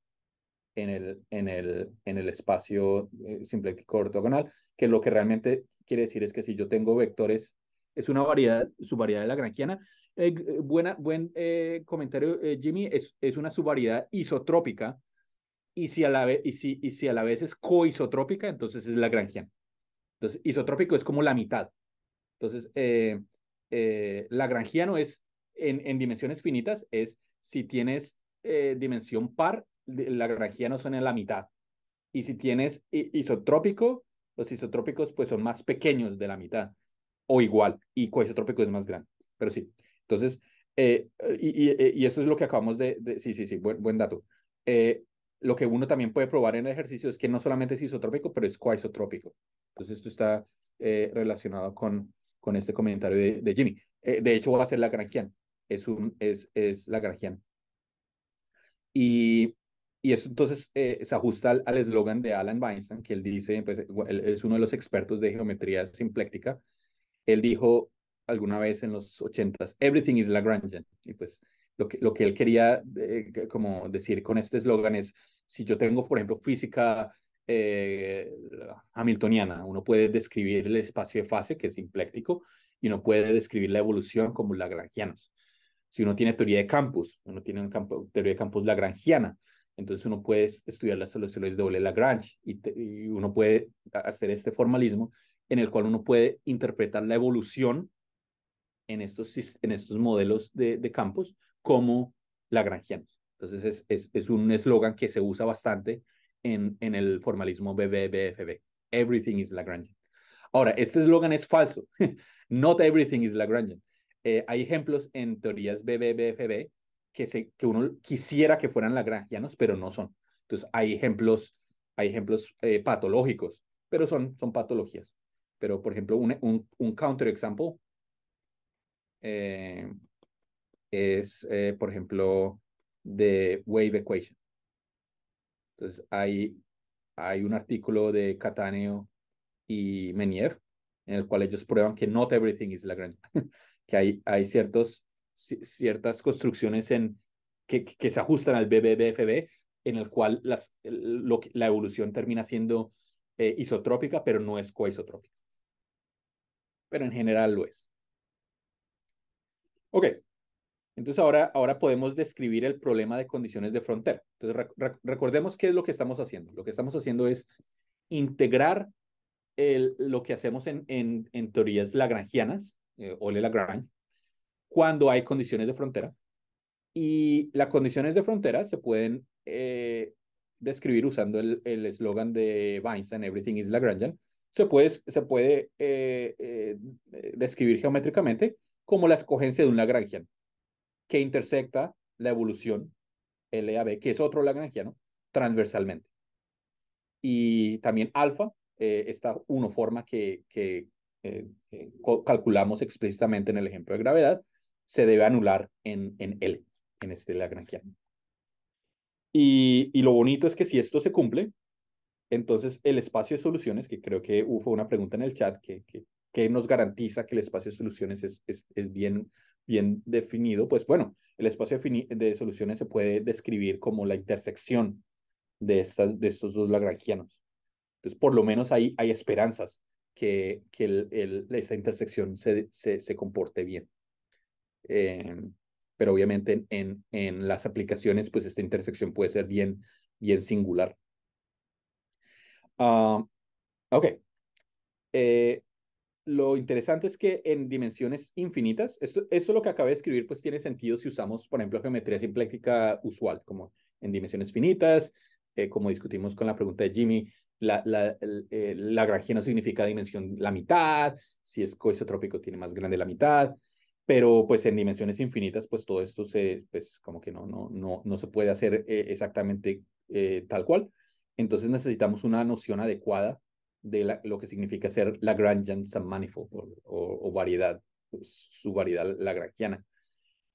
en el, en en el espacio eh, ortogonal, que lo que realmente quiere decir es que si yo tengo vectores, es una variedad, subvariedad de la eh, eh, buena, buen comentario, Jimmy, es, es una subvariedad isotrópica y si a la vez, y si, y si a la vez es coisotrópica, entonces es lagrangiana. Entonces, isotrópico es como la mitad. Entonces, eh, eh, lagrangiano es en, en, dimensiones finitas, es si tienes eh, dimensión par, lagrangiano son en la mitad. Y si tienes isotrópico, los isotrópicos pues son más pequeños de la mitad o igual, y coisotrópico es más grande. Pero sí, entonces, eh, y, y, y, eso es lo que acabamos de, sí, sí, sí, buen, buen dato. Eh, lo que uno también puede probar en el ejercicio es que no solamente es isotrópico, pero es coisotrópico. Entonces, esto está eh, relacionado con, con este comentario de, Jimmy. Eh, de hecho, va a ser Lagrangian. Es, un, es, es Lagrangian. Y, y eso entonces eh, se ajusta al eslogan de Alan Weinstein, que él dice, pues, es uno de los expertos de geometría simpléctica. Él dijo alguna vez en los ochentas, everything is Lagrangian. Y pues lo que, lo él quería eh, como decir con este eslogan es, si yo tengo, por ejemplo, física eh, hamiltoniana, uno puede describir el espacio de fase, que es simpléctico, y uno puede describir la evolución como lagrangianos. Si uno tiene teoría de campos, uno tiene campo, teoría de campos lagrangiana, entonces uno puede estudiar las soluciones doble Lagrange y, y uno puede hacer este formalismo en el cual uno puede interpretar la evolución en estos, en estos modelos de, de campos como lagrangianos. Entonces es, es, un eslogan que se usa bastante en, en el formalismo BBBFB. Everything is Lagrangian. Ahora, este eslogan es falso. Not everything is Lagrangian. Eh, hay ejemplos en teorías BBBFB que, se, que uno quisiera que fueran lagrangianos, pero no son. Entonces, hay ejemplos, hay ejemplos eh, patológicos, pero son, son patologías. Pero, por ejemplo, un, un, un counterexample eh, es, eh, por ejemplo, de Wave Equation. Entonces, hay, hay un artículo de Cataneo y Menier, en el cual ellos prueban que not everything is Lagrange, que hay, hay ciertos, ciertas construcciones en, que, que se ajustan al BBBFB, en el cual las, la evolución termina siendo eh, isotrópica, pero no es coisotrópica. Pero en general lo es. Ok, entonces ahora, ahora podemos describir el problema de condiciones de frontera. Entonces recordemos qué es lo que estamos haciendo. Lo que estamos haciendo es integrar el, lo que hacemos en, en, teorías lagrangianas, eh, o Lagrange, cuando hay condiciones de frontera. Y las condiciones de frontera se pueden eh, describir usando el eslogan de Weinstein, Everything is Lagrangian, se puede, se puede eh, eh, describir geométricamente como la escogencia de un Lagrangian que intersecta la evolución LAB, que es otro lagrangiano, transversalmente. Y también alfa, eh, esta forma que, que eh, eh, calculamos explícitamente en el ejemplo de gravedad, se debe anular en, en L, en este lagrangiano. Y, y lo bonito es que si esto se cumple, entonces el espacio de soluciones, que creo que hubo uh, una pregunta en el chat que, que, que nos garantiza que el espacio de soluciones es, es, es bien bien definido, pues bueno, el espacio de soluciones se puede describir como la intersección de, estas, de estos dos lagrangianos. Entonces, por lo menos ahí hay esperanzas que, que el, esa intersección se, se, comporte bien. Em, pero obviamente en, en, las aplicaciones, pues esta intersección puede ser bien, bien singular. Ah, ok. Eh, lo interesante es que en dimensiones infinitas, esto, lo que acabé de escribir, pues tiene sentido si usamos, por ejemplo, geometría simpléctica usual, como en dimensiones finitas, eh, como discutimos con la pregunta de Jimmy, la, la, eh, no significa dimensión la mitad, si es coisotrópico tiene más grande la mitad, pero pues en dimensiones infinitas, pues todo esto se, pues como que no, no, no, no se puede hacer eh, exactamente tal cual. Entonces necesitamos una noción adecuada de lo que significa ser Lagrangian submanifold o, o, variedad, pues, su variedad lagrangiana.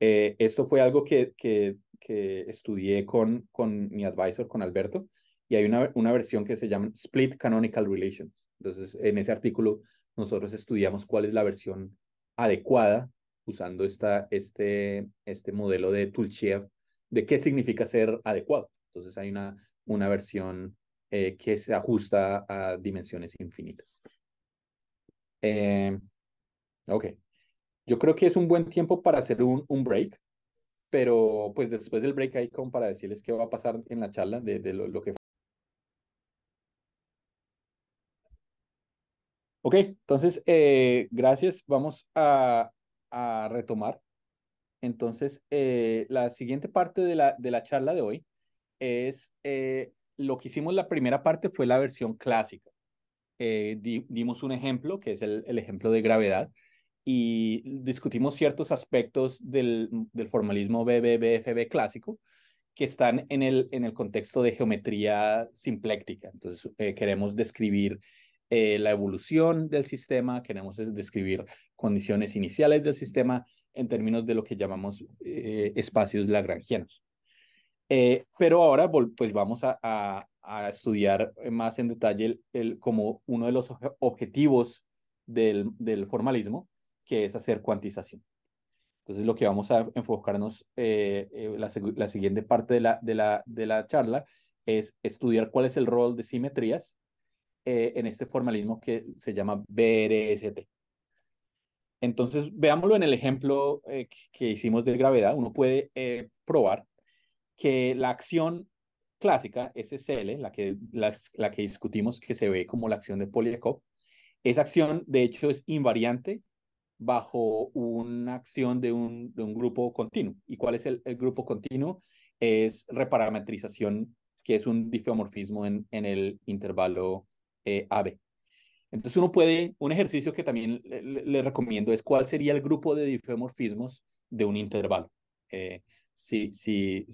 Eh, esto fue algo que, que, que estudié con, con mi advisor, con Alberto, y hay una, una versión que se llama Split Canonical Relations. Entonces, en ese artículo nosotros estudiamos cuál es la versión adecuada usando esta, este, este modelo de Tulchiev de qué significa ser adecuado. Entonces hay una, una versión eh, que se ajusta a dimensiones infinitas. Em, ok. Yo creo que es un buen tiempo para hacer un, break, pero pues después del break hay como para decirles qué va a pasar en la charla de, lo, que... Ok, entonces, eh, gracias. Vamos a, retomar. Entonces, eh, la siguiente parte de la, de la charla de hoy es lo que hicimos la primera parte fue la versión clásica. Eh, dimos un ejemplo, que es el, ejemplo de gravedad, y discutimos ciertos aspectos del, formalismo BBBFB clásico que están en el, en el contexto de geometría simpléctica. Entonces, eh, queremos describir eh, la evolución del sistema, queremos describir condiciones iniciales del sistema en términos de lo que llamamos espacios lagrangianos. Eh, pero ahora pues vamos a, estudiar eh, más en detalle el, como uno de los objetivos del, formalismo, que es hacer cuantización. Entonces lo que vamos a enfocarnos eh, eh la, la, siguiente parte de la, de, la, de la charla es estudiar cuál es el rol de simetrías en este formalismo que se llama BRST. Entonces veámoslo en el ejemplo que hicimos de gravedad. Uno puede probar que la acción clásica, SSL, la que, la, que discutimos que se ve como la acción de Polyakov, esa acción de hecho es invariante bajo una acción de un, grupo continuo. ¿Y cuál es el, grupo continuo? Es reparametrización, que es un difeomorfismo en, el intervalo eh, AB. Entonces uno puede, un ejercicio que también le, recomiendo es cuál sería el grupo de difeomorfismos de un intervalo. Eh, si,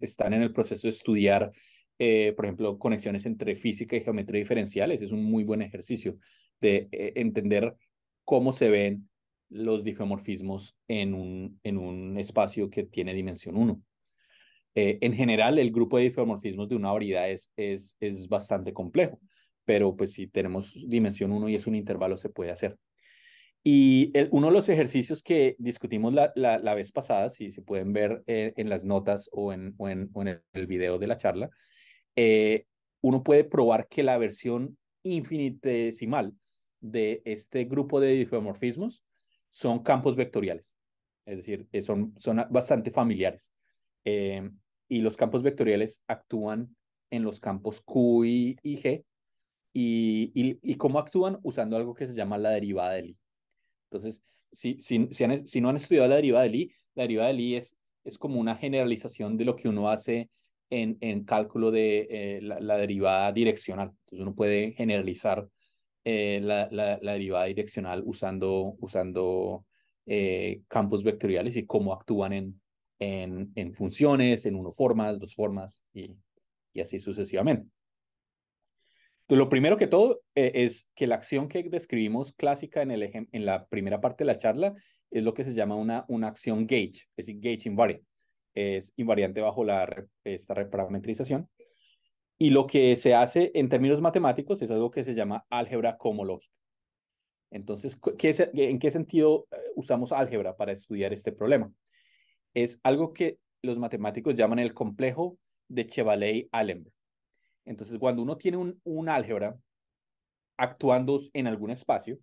están en el proceso de estudiar, eh, por ejemplo, conexiones entre física y geometría diferenciales, es un muy buen ejercicio de eh, entender cómo se ven los difeomorfismos en un, espacio que tiene dimensión 1. Eh, en general, el grupo de difeomorfismos de una variedad es, es bastante complejo, pero pues si tenemos dimensión 1 y es un intervalo, se puede hacer. Y eh, uno de los ejercicios que discutimos la, la, la vez pasada, si se pueden ver eh, en las notas o en, o en, o en el, video de la charla, eh, uno puede probar que la versión infinitesimal de este grupo de difeomorfismos son campos vectoriales, es decir, son, son bastante familiares. y los campos vectoriales actúan en los campos Q y, G. Y, y, y, cómo actúan usando algo que se llama la derivada del I. Entonces, si, si, no han estudiado la derivada del I, la derivada de I es, es como una generalización de lo que uno hace en, en cálculo de eh, la, derivada direccional. Entonces, uno puede generalizar eh, la, derivada direccional usando, usando eh, campos vectoriales y cómo actúan en, en, en funciones, en uno formas, dos formas y, y así sucesivamente lo primero que todo eh, es que la acción que describimos clásica en, el en la primera parte de la charla es lo que se llama una, una acción gauge, es decir, gauge invariant. Es invariante bajo la, esta reparametrización. Y lo que se hace en términos matemáticos es algo que se llama álgebra comológica. Entonces, ¿qué ¿en qué sentido eh, usamos álgebra para estudiar este problema? Es algo que los matemáticos llaman el complejo de Chevalley-Allenberg. Entonces, cuando uno tiene un, álgebra actuando en algún espacio,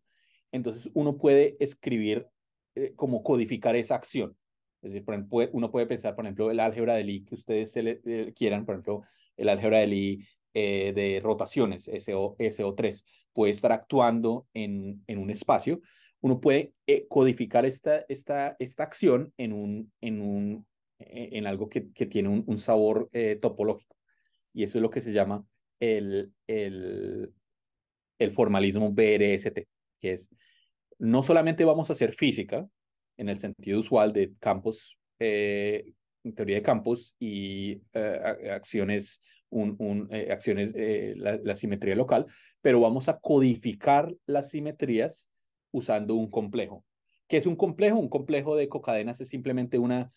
entonces uno puede escribir eh, como codificar esa acción. Es decir, uno puede pensar, por ejemplo, el álgebra de Lie que ustedes se le, eh, quieran, por ejemplo, el álgebra de Lie eh, de rotaciones, SO, SO3, puede estar actuando en, en un espacio. Uno puede codificar esta, esta, esta acción en, un, en, un, e, en algo que, tiene un sabor topológico y eso es lo que se llama el, el, formalismo BRST, que es no solamente vamos a hacer física en el sentido usual de campos, eh, teoría de campos y eh, acciones, eh, la, simetría local, pero vamos a codificar las simetrías usando un complejo. ¿Qué es un complejo? Un complejo de cocadenas es simplemente una,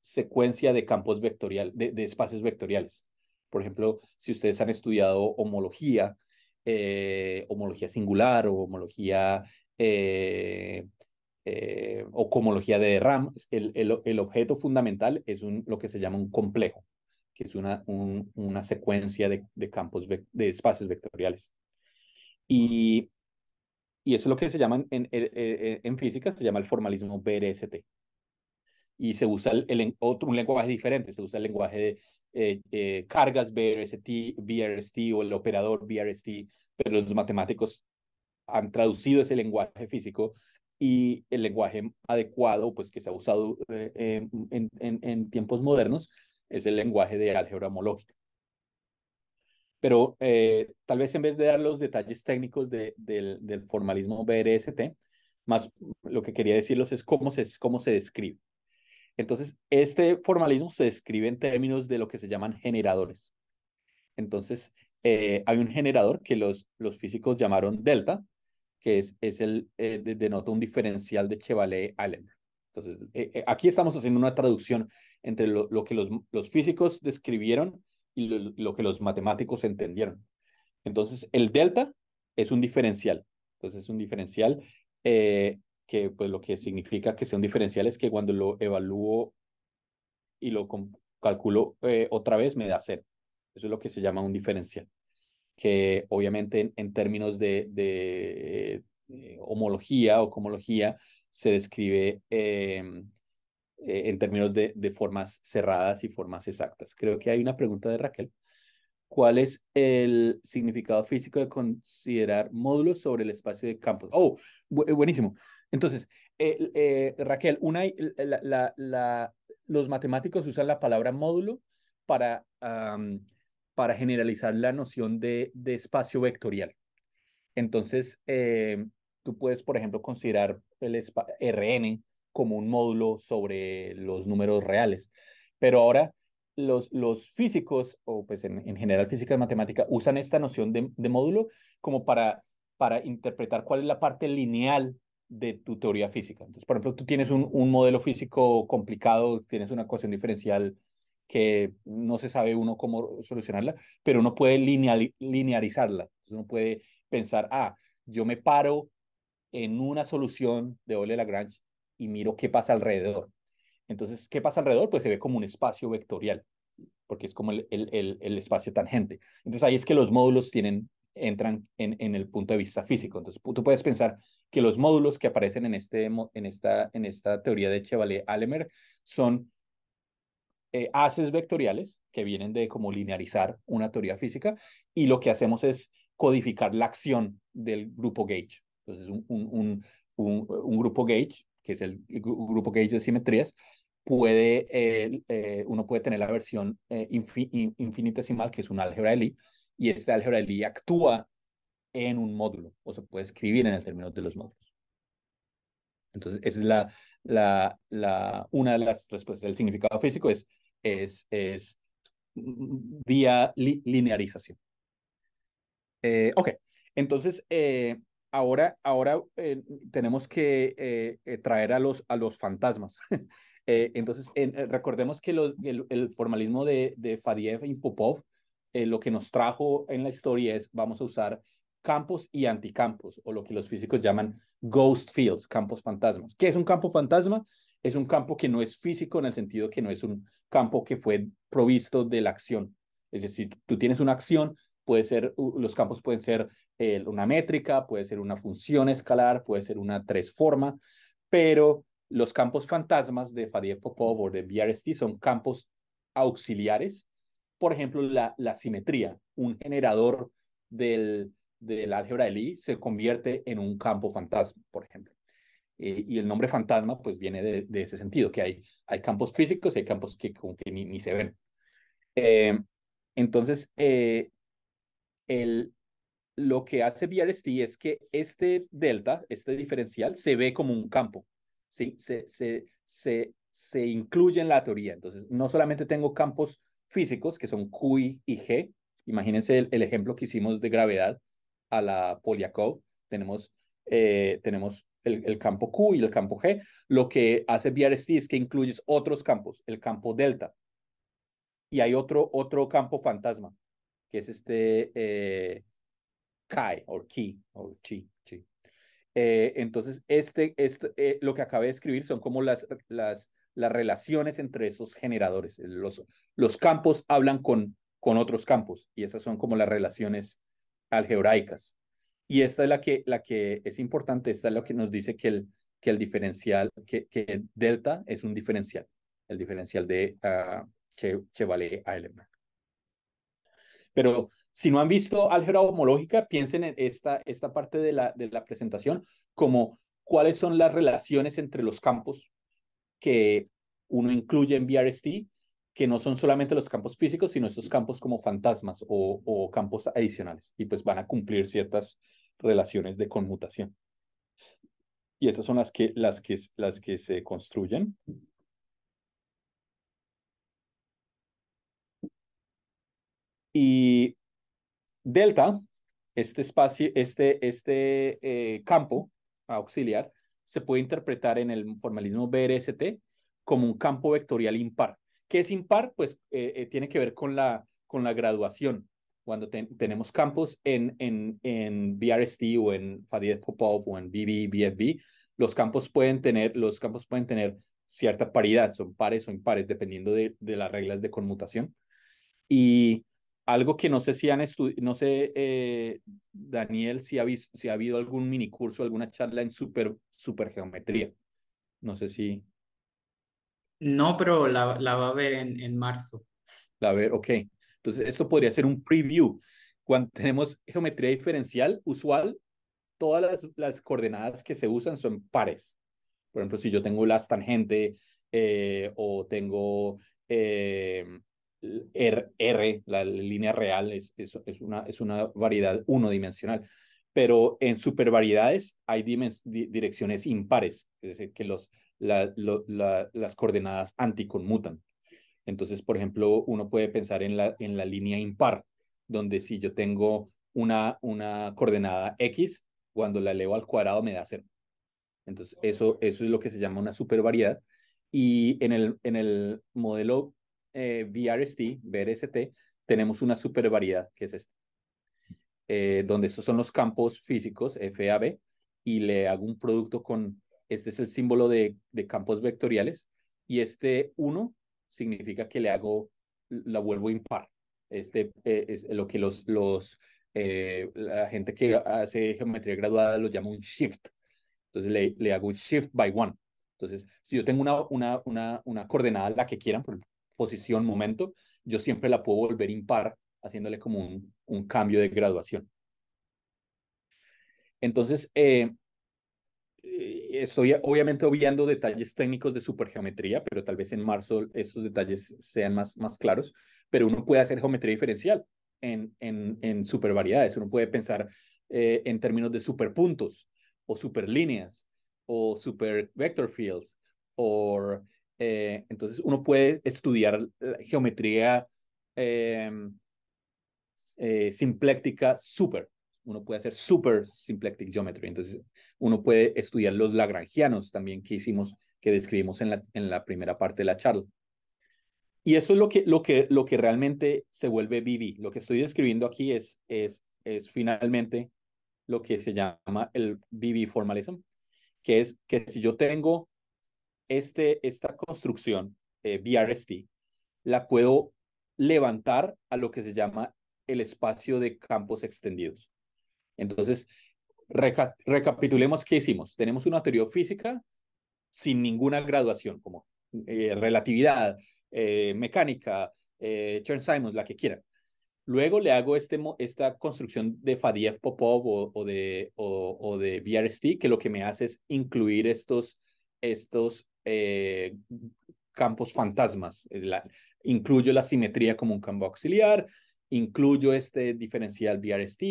secuencia de campos vectorial, de espacios vectoriales. Por ejemplo, si ustedes han estudiado homología, eh, homología singular o homología eh, eh, o de RAM, el, el, el, objeto fundamental es un, lo que se llama un complejo, que es una, una secuencia de, de campos, de espacios vectoriales. Y, y eso es lo que se llama en, en, física, se llama el formalismo BRST. Y se usa el, el, otro, un lenguaje diferente, se usa el lenguaje de eh, eh, cargas BRST, BRST o el operador BRST, pero los matemáticos han traducido ese lenguaje físico y el lenguaje adecuado, pues que se ha usado eh, en, tiempos modernos, es el lenguaje de álgebra homológica. Pero tal vez en vez de dar los detalles técnicos del, formalismo BRST, más lo que quería decirlos es cómo se, cómo se describe. Entonces, este formalismo se describe en términos de lo que se llaman generadores. Entonces, eh, hay un generador que los, los físicos llamaron delta, que es, es el, eh, denota un diferencial de chevalley allen Entonces, eh, aquí estamos haciendo una traducción entre lo, que los, físicos describieron y lo, que los matemáticos entendieron. Entonces, el delta es un diferencial. Entonces, es un diferencial que pues lo que significa que sea un diferencial es que cuando lo evalúo y lo calculo eh, otra vez me da cero. Eso es lo que se llama un diferencial, que obviamente en, términos de, eh, homología o comología se describe em, eh, en términos de, formas cerradas y formas exactas. Creo que hay una pregunta de Raquel. ¿Cuál es el significado físico de considerar módulos sobre el espacio de campos? Oh, buenísimo. Entonces, eh, Raquel, eh, los matemáticos usan la palabra módulo para, generalizar la noción de, espacio vectorial. Entonces, eh, tú puedes, por ejemplo, considerar el RN como un módulo sobre los números reales. Pero ahora los, físicos, o pues en, general física y matemática, usan esta noción de, de módulo como para, para interpretar cuál es la parte lineal de tu teoría física. Entonces, por ejemplo, tú tienes un, modelo físico complicado, tienes una ecuación diferencial que no se sabe uno cómo solucionarla, pero uno puede linearizarla. uno puede pensar, ah, yo me paro en una solución de Ole Lagrange y miro qué pasa alrededor. Entonces, ¿qué pasa alrededor? Pues se ve como un espacio vectorial, porque es como el, el espacio tangente. Entonces ahí es que los módulos tienen entran en, el punto de vista físico. Entonces, tú puedes pensar que los módulos que aparecen en, este, en, esta, en esta teoría de Chevalier-Alemer son eh, haces vectoriales que vienen de como linearizar una teoría física y lo que hacemos es codificar la acción del grupo gauge. Entonces, un, grupo gauge, que es el grupo gauge de simetrías, puede, eh, eh, uno puede tener la versión infinitesimal, que es un álgebra de Lie, y este álgebra de día actúa en un módulo o se puede escribir en el término de los módulos. Entonces, esa es la, la, la una de las respuestas. del significado físico es, es, es mm, vía linearización. Eh, ok, entonces eh, ahora, ahora eh, tenemos que traer a los, a los fantasmas. entonces, recordemos que los, el, formalismo de, de Fadiev y Popov eh, lo que nos trajo en la historia es vamos a usar campos y anticampos, o lo que los físicos llaman ghost fields, campos fantasmas. ¿Qué es un campo fantasma? Es un campo que no es físico en el sentido que no es un campo que fue provisto de la acción. Es decir, tú tienes una acción, puede ser, los campos pueden ser eh, una métrica, puede ser una función escalar, puede ser una tres forma, pero los campos fantasmas de Fadie Popov o de BRST son campos auxiliares por ejemplo, la, la simetría. Un generador del, del álgebra de Lie se convierte en un campo fantasma, por ejemplo. Eh, y el nombre fantasma pues viene de, ese sentido, que hay, hay campos físicos y hay campos que, que ni, se ven. Eh, entonces, eh, el, lo que hace BRST es que este delta, este diferencial, se ve como un campo, ¿sí? se, se, se incluye en la teoría. Entonces, no solamente tengo campos físicos, que son Q y G. Imagínense el, ejemplo que hicimos de gravedad a la Polyakov. Tenemos, eh, tenemos el, campo Q y el campo G. Lo que hace BRST es que incluyes otros campos, el campo delta. Y hay otro, otro campo fantasma, que es este Kai, eh, o Ki, o Chi. Eh, entonces, este, este lo que acabé de escribir son como las, las, las relaciones entre esos generadores, los, los campos hablan con, con otros campos y esas son como las relaciones algebraicas. Y esta es la que, la que es importante, esta es la que nos dice que el, que el diferencial, que, que delta es un diferencial, el diferencial de uh, che, Chevalier Pero si no han visto álgebra homológica, piensen en esta, esta parte de la, de la presentación como cuáles son las relaciones entre los campos que uno incluye en BRST que no son solamente los campos físicos, sino estos campos como fantasmas o, campos adicionales, y pues van a cumplir ciertas relaciones de conmutación. Y estas son las que, las que, las que se construyen. Y delta, este espacio, este, este eh, campo auxiliar, se puede interpretar en el formalismo BRST como un campo vectorial impar. ¿Qué es impar? Pues eh, eh, tiene que ver con la, con la graduación. Cuando tenemos campos en, en, en BRST o en Fadid Popov o en BB, BFB, los campos pueden tener, los campos pueden tener cierta paridad, son pares o impares, dependiendo de, de las reglas de conmutación. Y algo que no sé si han estudiado, no sé, eh, Daniel, si ha, si ha habido algún minicurso, alguna charla en super, supergeometría. No sé si no, pero la, va a ver en, en marzo. La ver, ok. Entonces, esto podría ser un preview. Cuando tenemos geometría diferencial usual, todas las, coordenadas que se usan son pares. Por ejemplo, si yo tengo las tangente eh, o tengo eh, R, la línea real, es, es, una, es una variedad unidimensional. Pero en supervariedades hay direcciones impares, es decir, que los, las coordenadas anticonmutan. Entonces, por ejemplo, uno puede pensar en la, en la línea impar, donde si yo tengo una, una coordenada X, cuando la elevo al cuadrado me da cero. Entonces, eso, eso es lo que se llama una supervariedad. Y en el, en el modelo eh, BRST, tenemos una supervariedad, que es esta, eh, donde estos son los campos físicos, FAB, y le hago un producto con este es el símbolo de, campos vectoriales y este 1 significa que le hago, la vuelvo impar. Este eh, es lo que los, los eh, la gente que hace geometría graduada lo llama un shift. Entonces le, le hago un shift by one. Entonces, si yo tengo una, una, una, una coordenada, la que quieran, por posición, momento, yo siempre la puedo volver impar haciéndole como un, un cambio de graduación. Entonces, eh, eh, estoy obviamente obviando detalles técnicos de supergeometría, pero tal vez en marzo esos detalles sean más, más claros, pero uno puede hacer geometría diferencial en, en, en supervariedades, uno puede pensar eh, en términos de superpuntos o superlíneas o super vector fields o eh, entonces uno puede estudiar geometría em, simpléctica super uno puede hacer super symplectic geometry. Entonces, uno puede estudiar los lagrangianos también que hicimos, que describimos en la, en la primera parte de la charla. Y eso es lo que, lo que, lo que realmente se vuelve BB. Lo que estoy describiendo aquí es, es, es finalmente lo que se llama el BB formalism, que es que si yo tengo este, esta construcción, eh, BRST, la puedo levantar a lo que se llama el espacio de campos extendidos. Entonces, recapitulemos qué hicimos. Tenemos una teoría física sin ninguna graduación, como eh, relatividad, eh, mecánica, eh, Chern-Simons, la que quieran. Luego le hago este, esta construcción de Fadiev-Popov o, de, o, de BRST, que lo que me hace es incluir estos, estos eh, campos fantasmas. incluyo la simetría como un campo auxiliar, incluyo este diferencial BRST,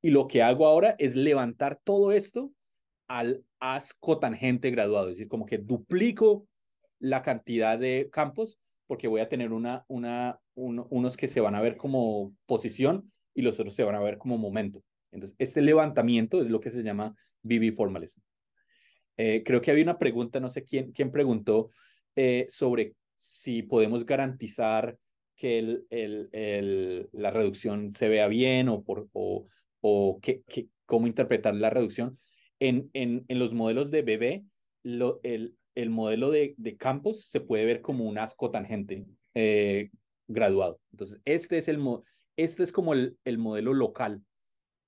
y lo que hago ahora es levantar todo esto al asco tangente graduado, es decir, como que duplico la cantidad de campos porque voy a tener una, una, unos que se van a ver como posición y los otros se van a ver como momento. Entonces, este levantamiento es lo que se llama BB Formalism. Eh, creo que había una pregunta, no sé quién, quién preguntó, eh, sobre si podemos garantizar que el, la reducción se vea bien o, por, o, o cómo interpretar la reducción. En, en, los modelos de BB el, modelo de, de, Campos se puede ver como un asco tangente eh, graduado. Entonces, este es, el, este es como el, modelo local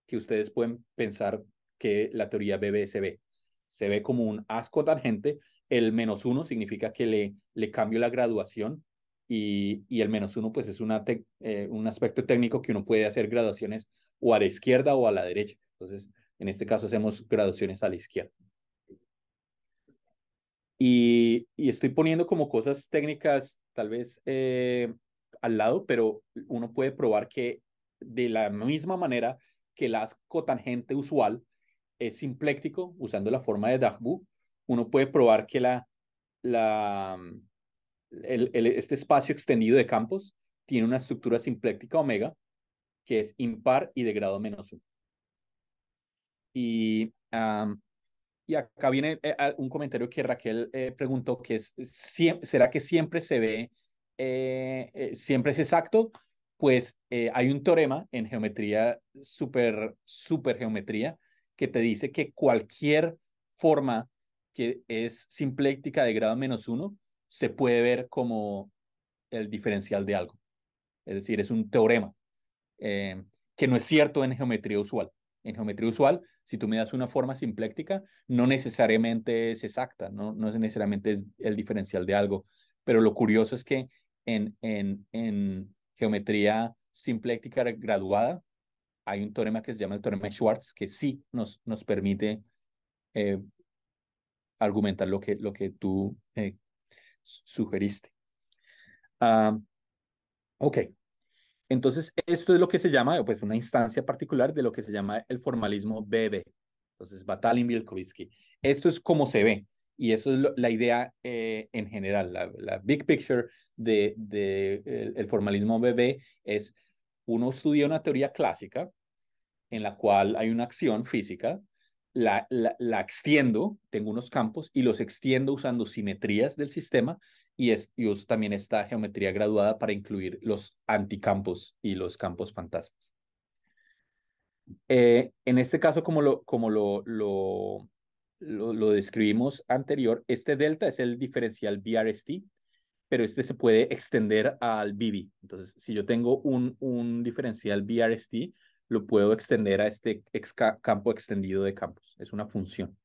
que ustedes pueden pensar que la teoría BB se ve. Se ve como un asco tangente. El menos uno significa que le, le cambio la graduación y, y el menos uno pues es una eh, un aspecto técnico que uno puede hacer graduaciones o a la izquierda o a la derecha. Entonces, en este caso hacemos graduaciones a la izquierda. Y, estoy poniendo como cosas técnicas tal vez eh, al lado, pero uno puede probar que de la misma manera que la cotangente usual es simpléctico, usando la forma de Dagbu, uno puede probar que la, este espacio extendido de campos tiene una estructura simpléctica omega que es impar y de grado menos 1. Y, y acá viene eh, un comentario que Raquel eh, preguntó, que es, ¿será que siempre se ve, eh, siempre es exacto? Pues hay un teorema en geometría, super, super geometría, que te dice que cualquier forma que es simpléctica de grado menos uno, se puede ver como el diferencial de algo. Es decir, es un teorema. Eh, que no es cierto en geometría usual. En geometría usual, si tú me das una forma simpléctica, no necesariamente es exacta, no, no es necesariamente es el diferencial de algo. Pero lo curioso es que en, en, geometría simpléctica graduada, hay un teorema que se llama el teorema Schwartz, que sí nos, nos permite eh, argumentar lo que, lo que tú eh, sugeriste. Ah, ok, entonces, esto es lo que se llama, pues una instancia particular de lo que se llama el formalismo BB. Entonces, Batalin Bielkowski. Esto es como se ve. Y eso es la idea eh, en general, la, big picture de, el, formalismo BB es uno estudia una teoría clásica en la cual hay una acción física, la, extiendo, tengo unos campos y los extiendo usando simetrías del sistema y, también esta geometría graduada para incluir los anticampos y los campos fantasmas. Eh, en este caso, como, lo, como lo, lo, describimos anterior, este delta es el diferencial BRST, pero este se puede extender al BB. Entonces, si yo tengo un, un diferencial BRST, lo puedo extender a este campo extendido de campos. Es una función.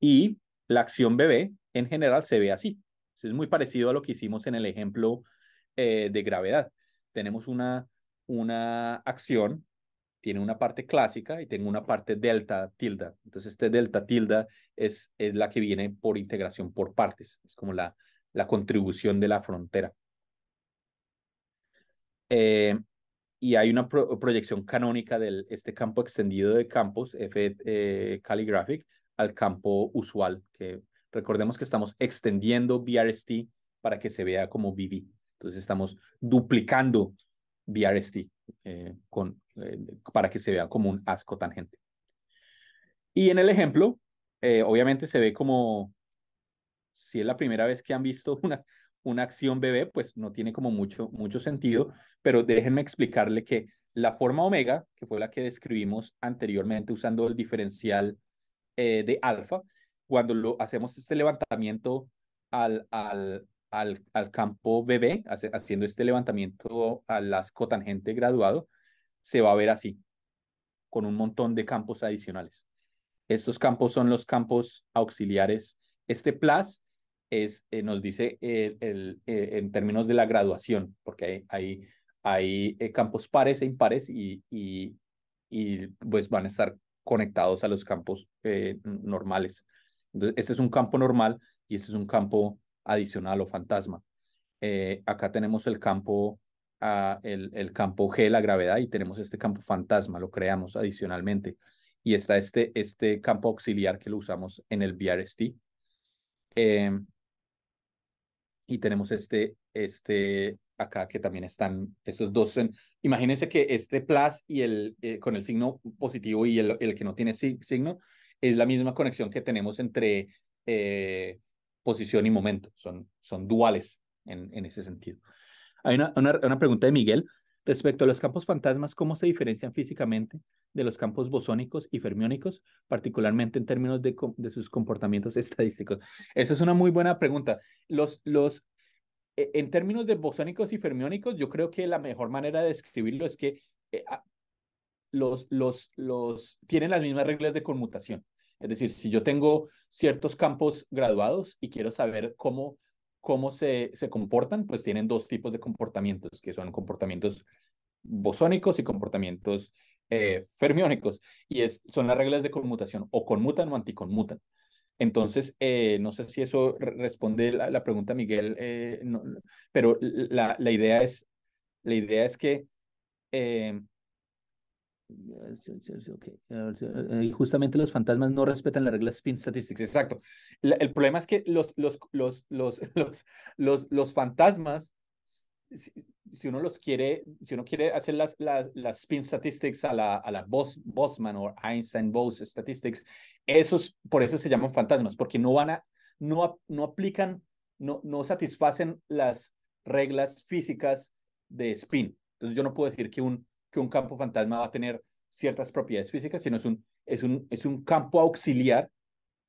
Y la acción BB en general se ve así. Es muy parecido a lo que hicimos en el ejemplo eh, de gravedad. Tenemos una, una acción, tiene una parte clásica y tengo una parte delta tilde. Entonces, este delta tilde es, es la que viene por integración por partes. Es como la, la contribución de la frontera. Eh, y hay una proyección canónica de este campo extendido de campos, F eh, calligraphic, al campo usual, que Recordemos que estamos extendiendo BRST para que se vea como BB. Entonces estamos duplicando BRST eh, con, eh, para que se vea como un asco tangente. Y en el ejemplo, eh, obviamente se ve como, si es la primera vez que han visto una, una acción BB, pues no tiene como mucho, mucho sentido, pero déjenme explicarle que la forma omega, que fue la que describimos anteriormente usando el diferencial de alfa, cuando lo, hacemos este levantamiento al, al, al, al campo BB, haciendo este levantamiento al asco tangente graduado, se va a ver así, con un montón de campos adicionales. Estos campos son los campos auxiliares. Este plus es, eh, nos dice el, el, eh, en términos de la graduación, porque hay, hay, hay eh, campos pares e impares y, y, y, pues van a estar conectados a los campos normales. Entonces, este es un campo normal y este es un campo adicional o fantasma. Eh, acá tenemos el campo, ah, el, campo G, la gravedad, y tenemos este campo fantasma, lo creamos adicionalmente. Y está este, este campo auxiliar que lo usamos en el BRST. Em, y tenemos este, este acá que también están estos dos. En, imagínense que este plus y el eh, con el signo positivo y el, el que no tiene signo es la misma conexión que tenemos entre eh, posición y momento, son, son duales en, ese sentido. Hay una, pregunta de Miguel. Respecto a los campos fantasmas, ¿cómo se diferencian físicamente de los campos bosónicos y fermiónicos, particularmente en términos de, sus comportamientos estadísticos? Esa es una muy buena pregunta. Los, los, e, en términos de bosónicos y fermiónicos, yo creo que la mejor manera de describirlo es que eh, los, los, los tienen las mismas reglas de conmutación. Es decir, si yo tengo ciertos campos graduados y quiero saber cómo, cómo se, comportan, pues tienen dos tipos de comportamientos, que son comportamientos bosónicos y comportamientos eh, fermiónicos. Y es, son las reglas de conmutación, o conmutan o anticonmutan. Entonces, eh, no sé si eso responde la, la pregunta, Miguel, eh, pero la, idea es, la idea es que eh, y justamente los fantasmas no respetan las reglas spin statistics. Exacto. el problema es que los, los, los, los, los, los, fantasmas, si, uno los quiere, si uno quiere hacer las, las, las spin statistics a la, a la Bosman o Einstein-Bose statistics, esos, por eso se llaman fantasmas, porque no van a, no, no aplican, no, no satisfacen las reglas físicas de spin. Entonces yo no puedo decir que un que un campo fantasma va a tener ciertas propiedades físicas, sino es un, es un, es un campo auxiliar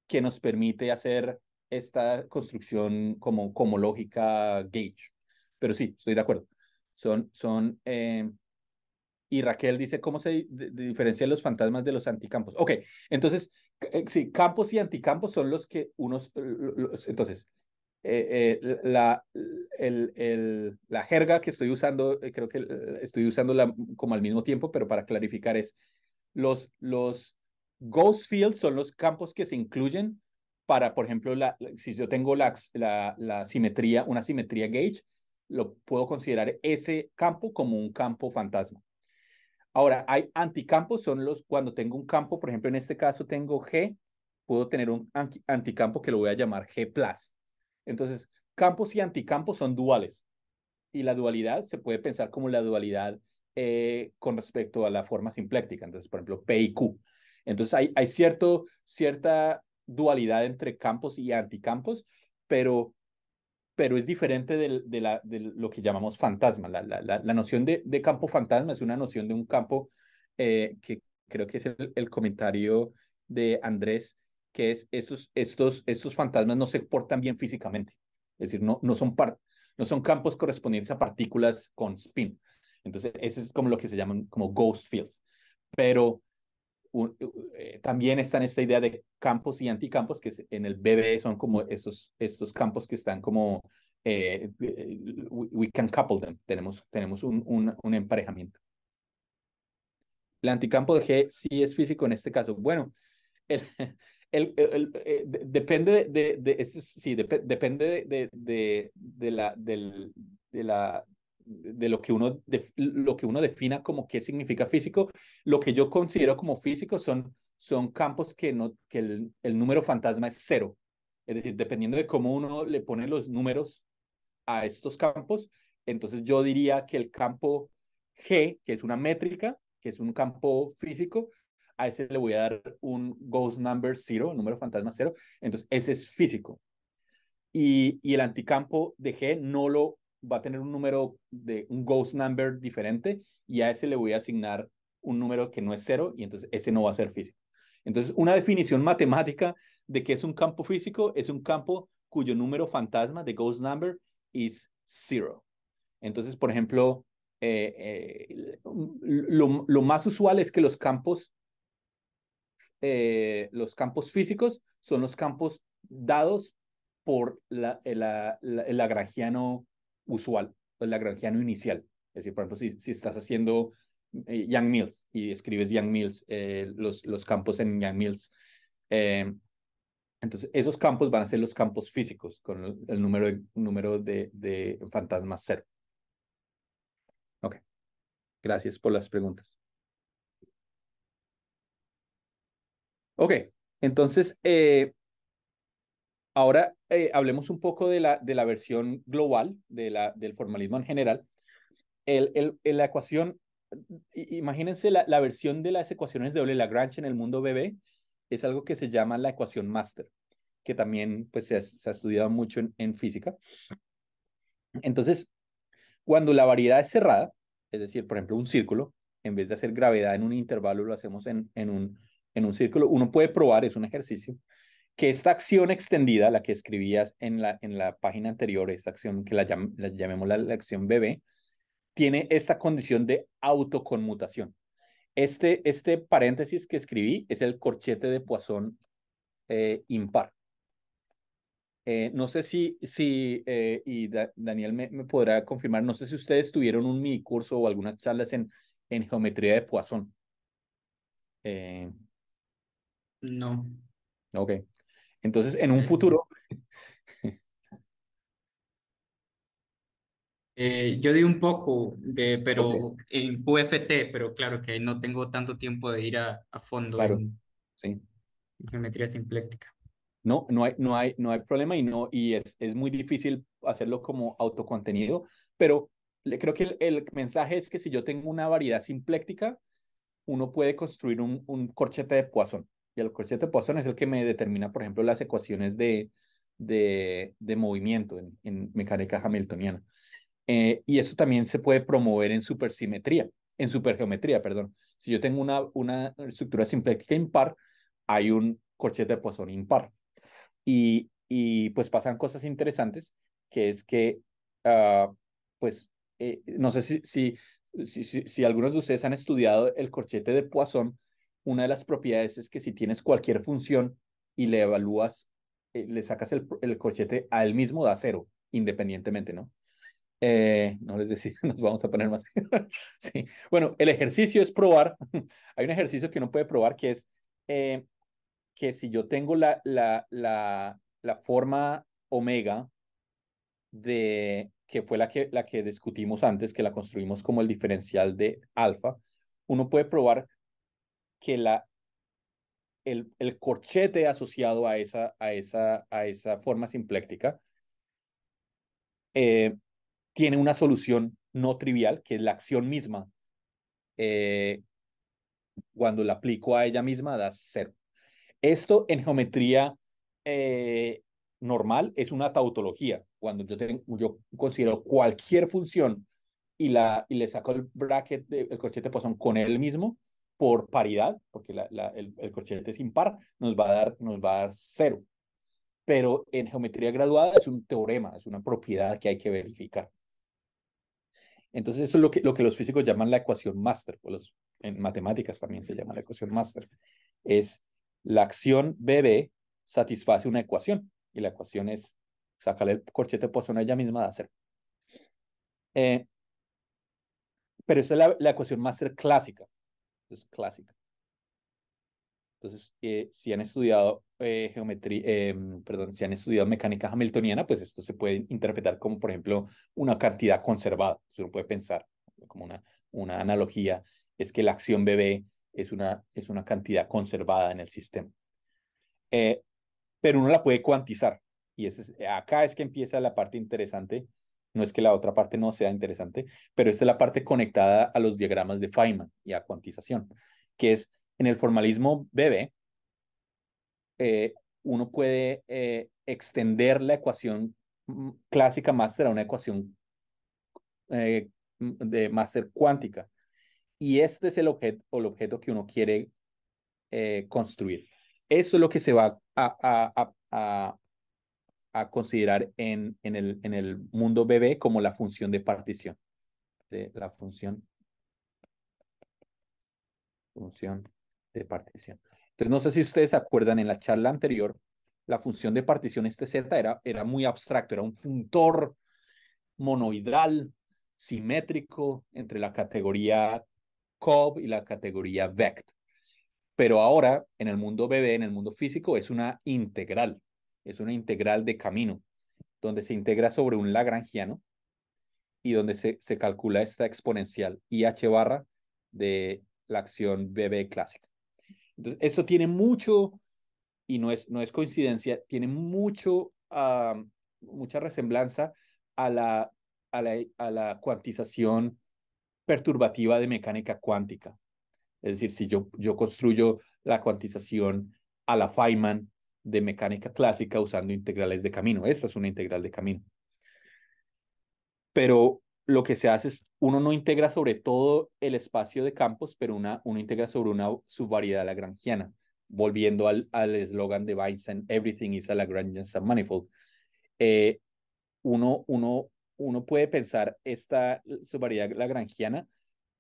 que nos permite hacer esta construcción como, como lógica gauge. Pero sí, estoy de acuerdo. Son, son, eh, y Raquel dice, ¿cómo se diferencian los fantasmas de los anticampos? Ok, entonces, eh, sí, campos y anticampos son los que unos, eh, entonces, eh, eh, la, el, la jerga que estoy usando, eh, creo que estoy usándola como al mismo tiempo, pero para clarificar es, los, los ghost fields son los campos que se incluyen para, por ejemplo, la, si yo tengo la, la, la simetría, una simetría gauge, lo puedo considerar ese campo como un campo fantasma. Ahora, hay anticampos, son los cuando tengo un campo, por ejemplo, en este caso tengo G, puedo tener un anticampo que lo voy a llamar G+. Entonces, campos y anticampos son duales. Y la dualidad se puede pensar como la dualidad eh, con respecto a la forma simpléctica. Entonces, por ejemplo, P y Q. Entonces, hay, cierto, cierta dualidad entre campos y anticampos, pero, pero es diferente de, la, de lo que llamamos fantasma. La, la, la noción de, de, campo fantasma es una noción de un campo eh, que creo que es el comentario de Andrés que es estos, estos, estos fantasmas no se portan bien físicamente, es decir, no, no, son, par, no son campos correspondientes a partículas con spin. Entonces, eso es como lo que se llaman como ghost fields. Pero eh, también está en esta idea de campos y anticampos, que en el BB e son como estos, estos campos que están como, eh, eh, we, can couple them, tenemos, tenemos un, un, un emparejamiento. El anticampo de G sí es físico en este caso. Bueno, el, el, eh, depende de, de, sí, depende de, de, la, del, de la de lo que uno lo que uno defina como qué significa físico lo que yo considero como físico son son campos que no que el, el número fantasma es cero es decir dependiendo de cómo uno le pone los números a estos campos entonces yo diría que el campo G que es una métrica que es un campo físico a ese le voy a dar un ghost number un número fantasma cero, entonces ese es físico. Y, el anticampo de G no lo va a tener un número de un ghost number diferente y a ese le voy a asignar un número que no es cero y entonces ese no va a ser físico. Entonces, una definición matemática de que es un campo físico es un campo cuyo número fantasma de ghost number is cero. Entonces, por ejemplo, eh, eh, lo, lo, más usual es que los campos eh, los campos físicos son los campos dados por la, el lagrangiano usual, el lagrangiano inicial. Es decir, por ejemplo, si, estás haciendo eh, Young Mills y escribes Young Mills, eh, los, los campos en Young Mills, entonces esos campos van a ser los campos físicos con el, número, de, número de fantasmas cero. Ok. Gracias por las preguntas. Ok, entonces, eh, ahora eh, hablemos un poco de la, de la versión global de la, del formalismo en general. El, el, la ecuación, imagínense la, la, versión de las ecuaciones de Ole Lagrange en el mundo BB, es algo que se llama la ecuación master, que también pues, se, ha, estudiado mucho en, en física. Entonces, cuando la variedad es cerrada, es decir, por ejemplo, un círculo, en vez de hacer gravedad en un intervalo, lo hacemos en, en un en un círculo, uno puede probar, es un ejercicio, que esta acción extendida, la que escribías en la, en la página anterior, esta acción que la, llamemos la, acción BB, tiene esta condición de autoconmutación. Este, este paréntesis que escribí es el corchete de Poisson eh, impar. Eh, no sé si, si eh, y Daniel me, podrá confirmar, no sé si ustedes tuvieron un mini curso o algunas charlas en, en geometría de Poisson. No. Ok. Entonces, en un futuro... Eh, yo di un poco de, pero en UFT, pero claro que no tengo tanto tiempo de ir a, fondo claro. en sí. geometría simpléctica. No, no hay, no hay, no hay problema y no, y es, es muy difícil hacerlo como autocontenido, pero creo que el, mensaje es que si yo tengo una variedad simpléctica, uno puede construir un, un corchete de Poisson. Y el corchete de Poisson es el que me determina, por ejemplo, las ecuaciones de, movimiento en, mecánica hamiltoniana. Eh, y eso también se puede promover en supersimetría, en supergeometría, perdón. Si yo tengo una, una estructura simpléctica impar, hay un corchete de Poisson impar. Y, pues pasan cosas interesantes, que es que, ah, pues, eh, no sé si, si, algunos de ustedes han estudiado el corchete de Poisson, una de las propiedades es que si tienes cualquier función y le evalúas, eh, le sacas el, corchete a él mismo, da cero, independientemente, ¿no? Eh, no les decía, nos vamos a poner más. sí. Bueno, el ejercicio es probar. Hay un ejercicio que uno puede probar que es eh, que si yo tengo la, la, la, la forma omega de que fue la que, la que discutimos antes, que la construimos como el diferencial de alfa, uno puede probar que la, el, corchete asociado a esa, a esa, a esa forma simpléctica eh, tiene una solución no trivial, que es la acción misma. Eh, cuando la aplico a ella misma, da cero. Esto en geometría eh, normal es una tautología. Cuando yo, considero cualquier función y, la, y le saco el bracket, el corchete Poisson con él mismo, por paridad, porque el, corchete es impar, nos va, a dar, nos va a dar cero. Pero en geometría graduada es un teorema, es una propiedad que hay que verificar. Entonces eso es lo que, lo que los físicos llaman la ecuación máster, en matemáticas también se llama la ecuación máster. Es la acción BB satisface una ecuación y la ecuación es sacarle el corchete Poisson pues, a ella misma de hacer. Eh, pero esa es la, la ecuación máster clásica es clásica. Entonces, eh, si han estudiado eh, geometría, em, perdón, si han estudiado mecánica hamiltoniana, pues esto se puede interpretar como, por ejemplo, una cantidad conservada. Uno puede pensar como una, una analogía, es que la acción BB es una, es una cantidad conservada en el sistema. Eh, pero uno la puede cuantizar. Y es, acá es que empieza la parte interesante no es que la otra parte no sea interesante, pero esta es la parte conectada a los diagramas de Feynman y a cuantización, que es en el formalismo BB, eh, uno puede eh, extender la ecuación mm, clásica máster a una ecuación eh, mm, de máster cuántica. Y este es el objeto, o el objeto que uno quiere construir. Eso es lo que se va a a considerar en, el, en el mundo bebé como la función de partición. De la función, función de partición. Entonces, no sé si ustedes se acuerdan en la charla anterior, la función de partición este Z era, era muy abstracto, era un functor monoidal, simétrico entre la categoría cob y la categoría Vect. Pero ahora, en el mundo bebé, en el mundo físico, es una integral es una integral de camino, donde se integra sobre un lagrangiano y donde se, calcula esta exponencial IH barra de la acción BB clásica. Entonces, esto tiene mucho, y no es, no es coincidencia, tiene mucho, ah, mucha resemblanza a la, a, la, a la cuantización perturbativa de mecánica cuántica. Es decir, si yo, yo construyo la cuantización a la Feynman de mecánica clásica usando integrales de camino. Esta es una integral de camino. Pero lo que se hace es, uno no integra sobre todo el espacio de campos, pero una, uno integra sobre una subvariedad lagrangiana, volviendo al eslogan de Weinstein, Everything is a Lagrangian submanifold. Eh, uno, uno, uno puede pensar esta subvariedad lagrangiana,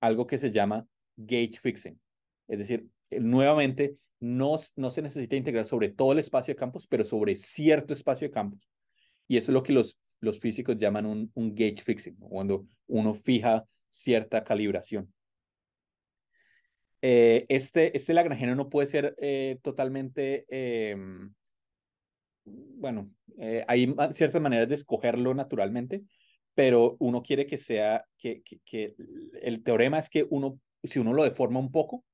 algo que se llama gauge fixing, es decir, eh, nuevamente no, se necesita integrar sobre todo el espacio de campos, pero sobre cierto espacio de campos. Y eso es lo que los, físicos llaman un, gauge fixing, cuando uno fija cierta calibración. Eh, este, este Lagrangiano no puede ser eh, totalmente, eh, bueno, hay ciertas maneras de escogerlo naturalmente, pero uno quiere que sea, que, que, el teorema es que uno, si uno lo deforma un poco,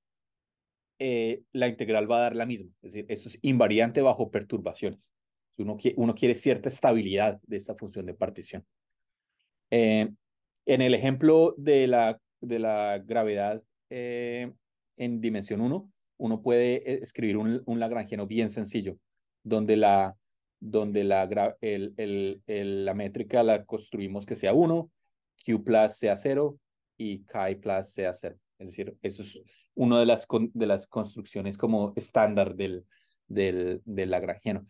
eh, la integral va a dar la misma. Es decir, esto es invariante bajo perturbaciones. Uno, quiere cierta estabilidad de esta función de partición. Eh, en el ejemplo de la, de la gravedad eh, en dimensión 1, uno puede escribir un, un, lagrangiano bien sencillo, donde la, donde la, la métrica la construimos que sea 1, Q plus sea 0 y K plus sea 0. Es decir, eso es una de las, de las construcciones como estándar del, del, del lagrangiano.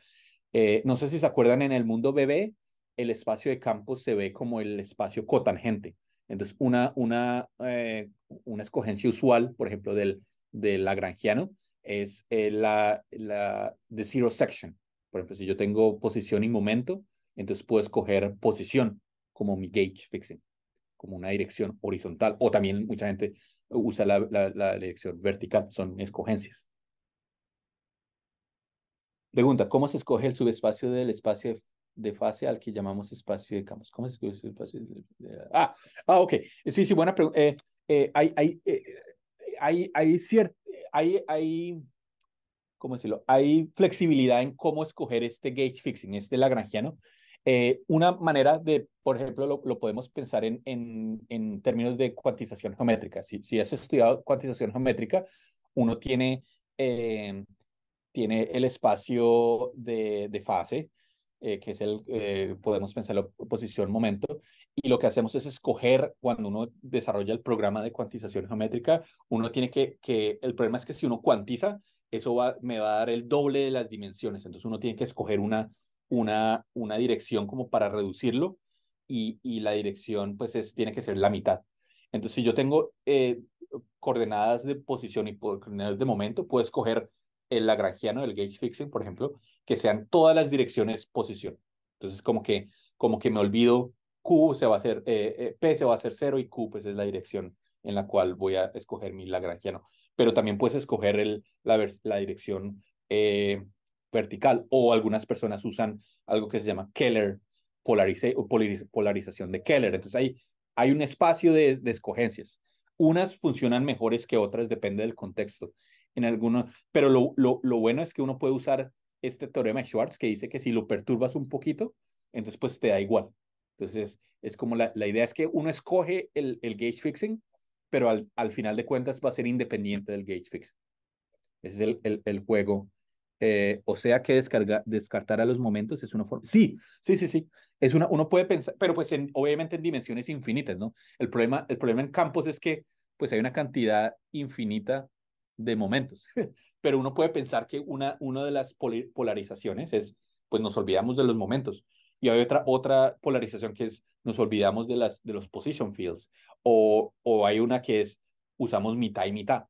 Eh, no sé si se acuerdan, en el mundo bebé, el espacio de campo se ve como el espacio cotangente. Entonces, una, una, eh, una escogencia usual, por ejemplo, del, del lagrangiano, es eh, la, la the zero section. Por ejemplo, si yo tengo posición y momento, entonces puedo escoger posición como mi gauge fixing, como una dirección horizontal. O también mucha gente usa la, elección vertical, son escogencias. Pregunta, ¿cómo se escoge el subespacio del espacio de, fase al que llamamos espacio de Campos? ¿Cómo se escoge el subespacio? ah, ah, ok. Sí, sí, buena pregunta. Eh, eh, hay, hay, eh, hay, hay, cierto hay, hay, ¿cómo decirlo? Hay flexibilidad en cómo escoger este gauge fixing, este lagrangiano, eh, una manera de, por ejemplo, lo, podemos pensar en, en, términos de cuantización geométrica. Si, si has estudiado cuantización geométrica, uno tiene, eh, tiene el espacio de, fase, eh, que es el, podemos pensar la posición, momento, y lo que hacemos es escoger, cuando uno desarrolla el programa de cuantización geométrica, uno tiene que, que el problema es que si uno cuantiza, eso va, me va a dar el doble de las dimensiones, entonces uno tiene que escoger una una, dirección como para reducirlo y, la dirección pues es, tiene que ser la mitad. Entonces, si yo tengo eh, coordenadas de posición y coordenadas de momento, puedo escoger el lagrangiano del gauge fixing, por ejemplo, que sean todas las direcciones posición. Entonces, como que, como que me olvido Q se va a hacer, eh, eh, P se va a hacer cero y Q pues es la dirección en la cual voy a escoger mi lagrangiano. Pero también puedes escoger el, la, dirección vertical o algunas personas usan algo que se llama Keller polarización de Keller. Entonces hay, hay un espacio de, escogencias. Unas funcionan mejores que otras, depende del contexto. En algunos, pero lo, bueno es que uno puede usar este teorema de Schwartz que dice que si lo perturbas un poquito, entonces pues te da igual. Entonces es como la, idea es que uno escoge el, gauge fixing, pero al, final de cuentas va a ser independiente del gauge fixing. Ese es el, el juego eh, o sea que descartar a los momentos es una forma. Sí, sí, sí, sí. Es una, uno puede pensar, pero pues obviamente en dimensiones infinitas, ¿no? El problema, el problema en campos es que pues hay una cantidad infinita de momentos, pero uno puede pensar que una, una de las polarizaciones es, pues nos olvidamos de los momentos. Y hay otra, otra polarización que es, nos olvidamos de, las, de los position fields. o hay una que es, usamos mitad y mitad.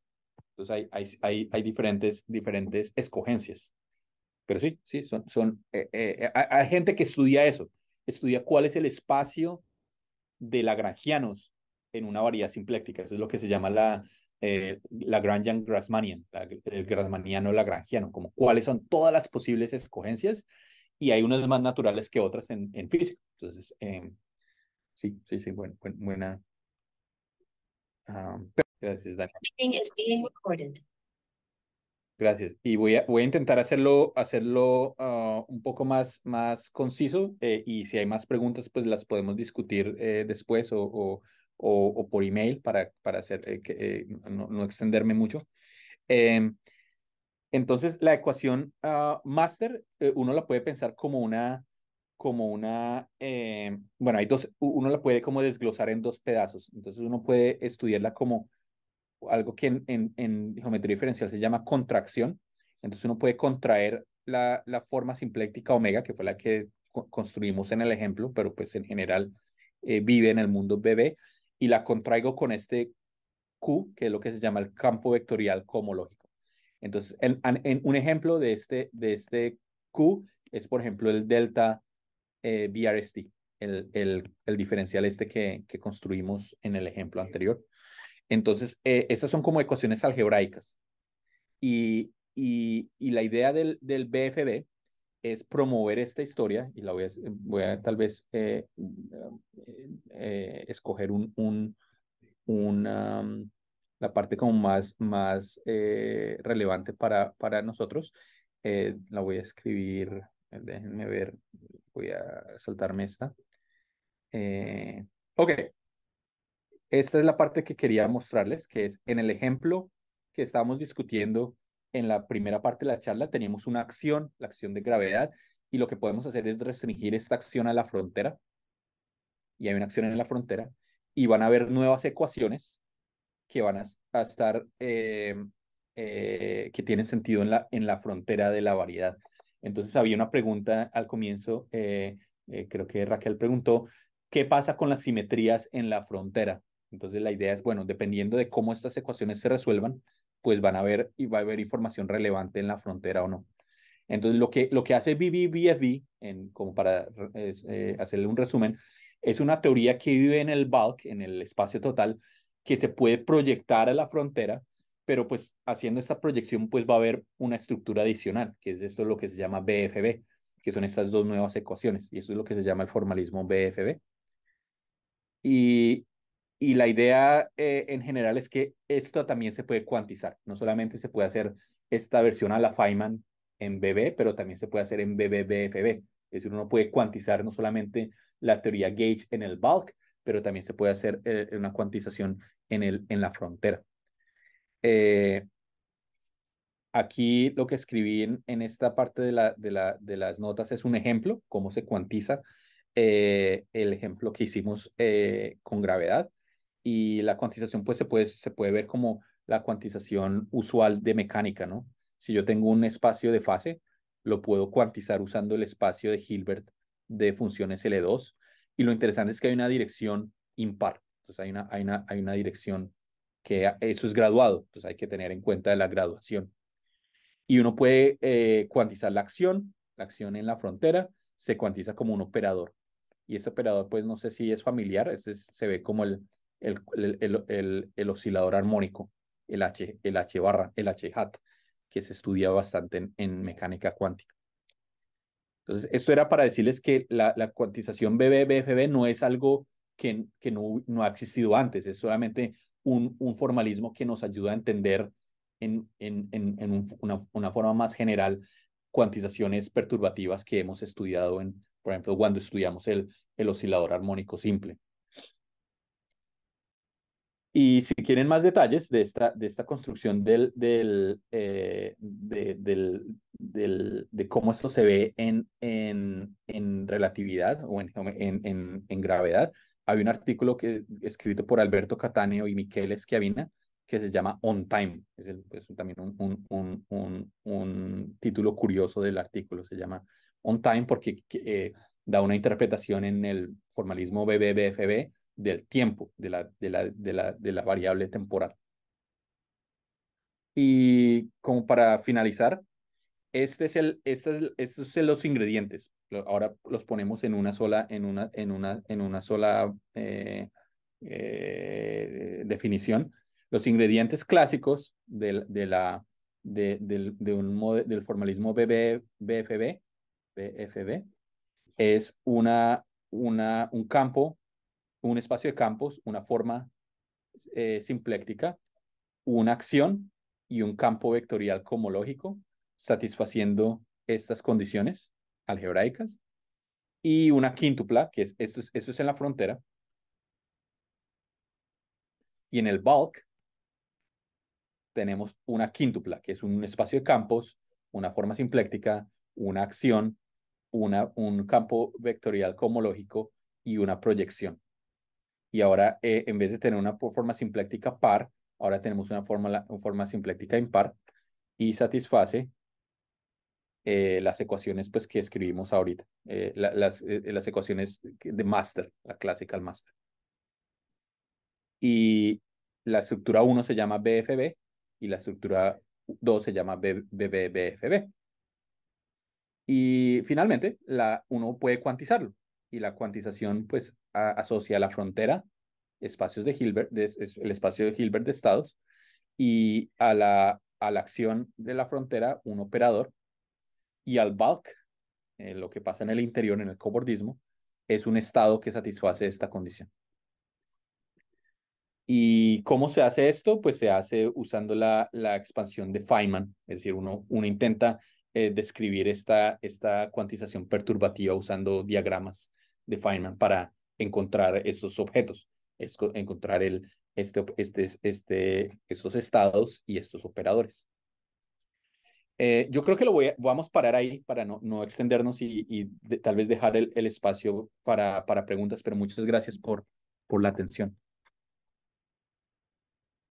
Entonces hay, hay, hay, diferentes, diferentes escogencias. Pero sí, sí, son, son eh, eh, eh, hay, gente que estudia eso, estudia cuál es el espacio de lagrangianos en una variedad simpléctica. Eso es lo que se llama la eh, Lagrangian Grassmannian, la, el Grassmanniano Lagrangiano, como cuáles son todas las posibles escogencias y hay unas más naturales que otras en, física. Entonces, em, sí, sí, sí, buena. buena ah, pero... Gracias, Dani. Gracias. Y voy a, voy a intentar hacerlo, hacerlo ah, un poco más, más conciso eh, y si hay más preguntas, pues las podemos discutir eh, después o, por email para, para hacer, eh, no, extenderme mucho. Em, entonces, la ecuación ah, master, uno la puede pensar como una, como una, em, bueno, hay dos, uno la puede como desglosar en dos pedazos. Entonces, uno puede estudiarla como algo que en, geometría diferencial se llama contracción. Entonces uno puede contraer la, forma simpléctica omega, que fue la que construimos en el ejemplo, pero pues en general eh, vive en el mundo bebé y la contraigo con este Q, que es lo que se llama el campo vectorial homológico. Entonces, un ejemplo de este, de este Q es, por ejemplo, el delta eh, BRST, el, el, diferencial este que construimos en el ejemplo anterior. Entonces, eh, esas son como ecuaciones algebraicas. Y, la idea del, BFB es promover esta historia, y la voy a, tal vez eh, eh, escoger un, la parte como más, más relevante para, para nosotros. la voy a escribir, déjenme ver, voy a saltarme esta. ok, esta es la parte que quería mostrarles, que es en el ejemplo que estábamos discutiendo en la primera parte de la charla, teníamos una acción, la acción de gravedad, y lo que podemos hacer es restringir esta acción a la frontera. Y hay una acción en la frontera, y van a haber nuevas ecuaciones que van a, estar, eh, eh, que tienen sentido en la, en la frontera de la variedad. Entonces había una pregunta al comienzo, eh, creo que Raquel preguntó, ¿qué pasa con las simetrías en la frontera? Entonces la idea es, bueno, dependiendo de cómo estas ecuaciones se resuelvan, pues van a ver y va a haber información relevante en la frontera o no. Entonces lo que, lo que hace BBBFB, en, como para eh, hacerle un resumen, es una teoría que vive en el bulk, en el espacio total, que se puede proyectar a la frontera, pero pues haciendo esta proyección pues va a haber una estructura adicional, que es esto lo que se llama BFB, que son estas dos nuevas ecuaciones, y eso es lo que se llama el formalismo BFB. Y, y la idea eh, en general es que esto también se puede cuantizar. No solamente se puede hacer esta versión a la Feynman en BB, pero también se puede hacer en BBBFB. Es decir, uno puede cuantizar no solamente la teoría gauge en el bulk, pero también se puede hacer eh, una cuantización en, el, en la frontera. Eh, aquí lo que escribí en, esta parte de, la, de, la, de, las notas es un ejemplo, cómo se cuantiza el ejemplo que hicimos con gravedad y la cuantización pues se puede, se puede ver como la cuantización usual de mecánica, ¿no? Si yo tengo un espacio de fase, lo puedo cuantizar usando el espacio de Hilbert de funciones L2 y lo interesante es que hay una dirección impar, entonces hay una, hay hay una dirección que eso es graduado, entonces hay que tener en cuenta la graduación. Y uno puede eh, cuantizar la acción, la acción en la frontera se cuantiza como un operador. Y ese operador, pues no sé si es familiar, ese se ve como el, el, oscilador armónico, el H, el H barra, el H hat, que se estudia bastante en, mecánica cuántica. Entonces, esto era para decirles que la, cuantización BBBFB no es algo que, que no, ha existido antes, es solamente un, formalismo que nos ayuda a entender en, una, una forma más general cuantizaciones perturbativas que hemos estudiado en, por ejemplo, cuando estudiamos el, el oscilador armónico simple. Y si quieren más detalles de esta, de esta construcción del, del, eh, de, del, de cómo esto se ve en, en, relatividad o en, en, gravedad, hay un artículo que, escrito por Alberto Cataneo y Miquel Esquiavina que se llama On Time. Es, también un, un, título curioso del artículo. Se llama On Time porque eh, da una interpretación en el formalismo BBBFB del tiempo, de la, de la, variable temporal. Y como para finalizar, este es el, este estos son los ingredientes. Ahora los ponemos en una sola, en una, en una, en una sola eh, eh, definición. Los ingredientes clásicos de, de la, de, un del formalismo BB, BFB, es una, una, un campo un espacio de campos, una forma eh, simpléctica, una acción y un campo vectorial comológico satisfaciendo estas condiciones algebraicas y una quíntupla, que es esto, es esto es en la frontera. Y en el bulk tenemos una quíntupla, que es un espacio de campos, una forma simpléctica, una acción, una, un campo vectorial comológico y una proyección y ahora eh, en vez de tener una forma simpléctica par, ahora tenemos una forma, una forma simpláctica impar y satisface eh, las ecuaciones pues, que escribimos ahorita, eh, las, las, ecuaciones de master, la classical master. Y la estructura 1 se llama BFB y la estructura 2 se llama BBBFB. Y finalmente, la, uno puede cuantizarlo y la cuantización pues a, la frontera, espacios de Hilbert, el espacio de Hilbert de estados, y a la, a la acción de la frontera un operador, y al bulk, eh, lo que pasa en el interior, en el cobordismo, es un estado que satisface esta condición. ¿Y cómo se hace esto? Pues se hace usando la, expansión de Feynman, es decir, uno, uno intenta eh, describir esta, esta cuantización perturbativa usando diagramas de Feynman para encontrar estos objetos, es, encontrar el, este, este, este, estos estados y estos operadores. Eh, yo creo que lo voy a, vamos a parar ahí para no, no extendernos y, tal vez dejar el, el espacio para, para preguntas, pero muchas gracias por, por la atención.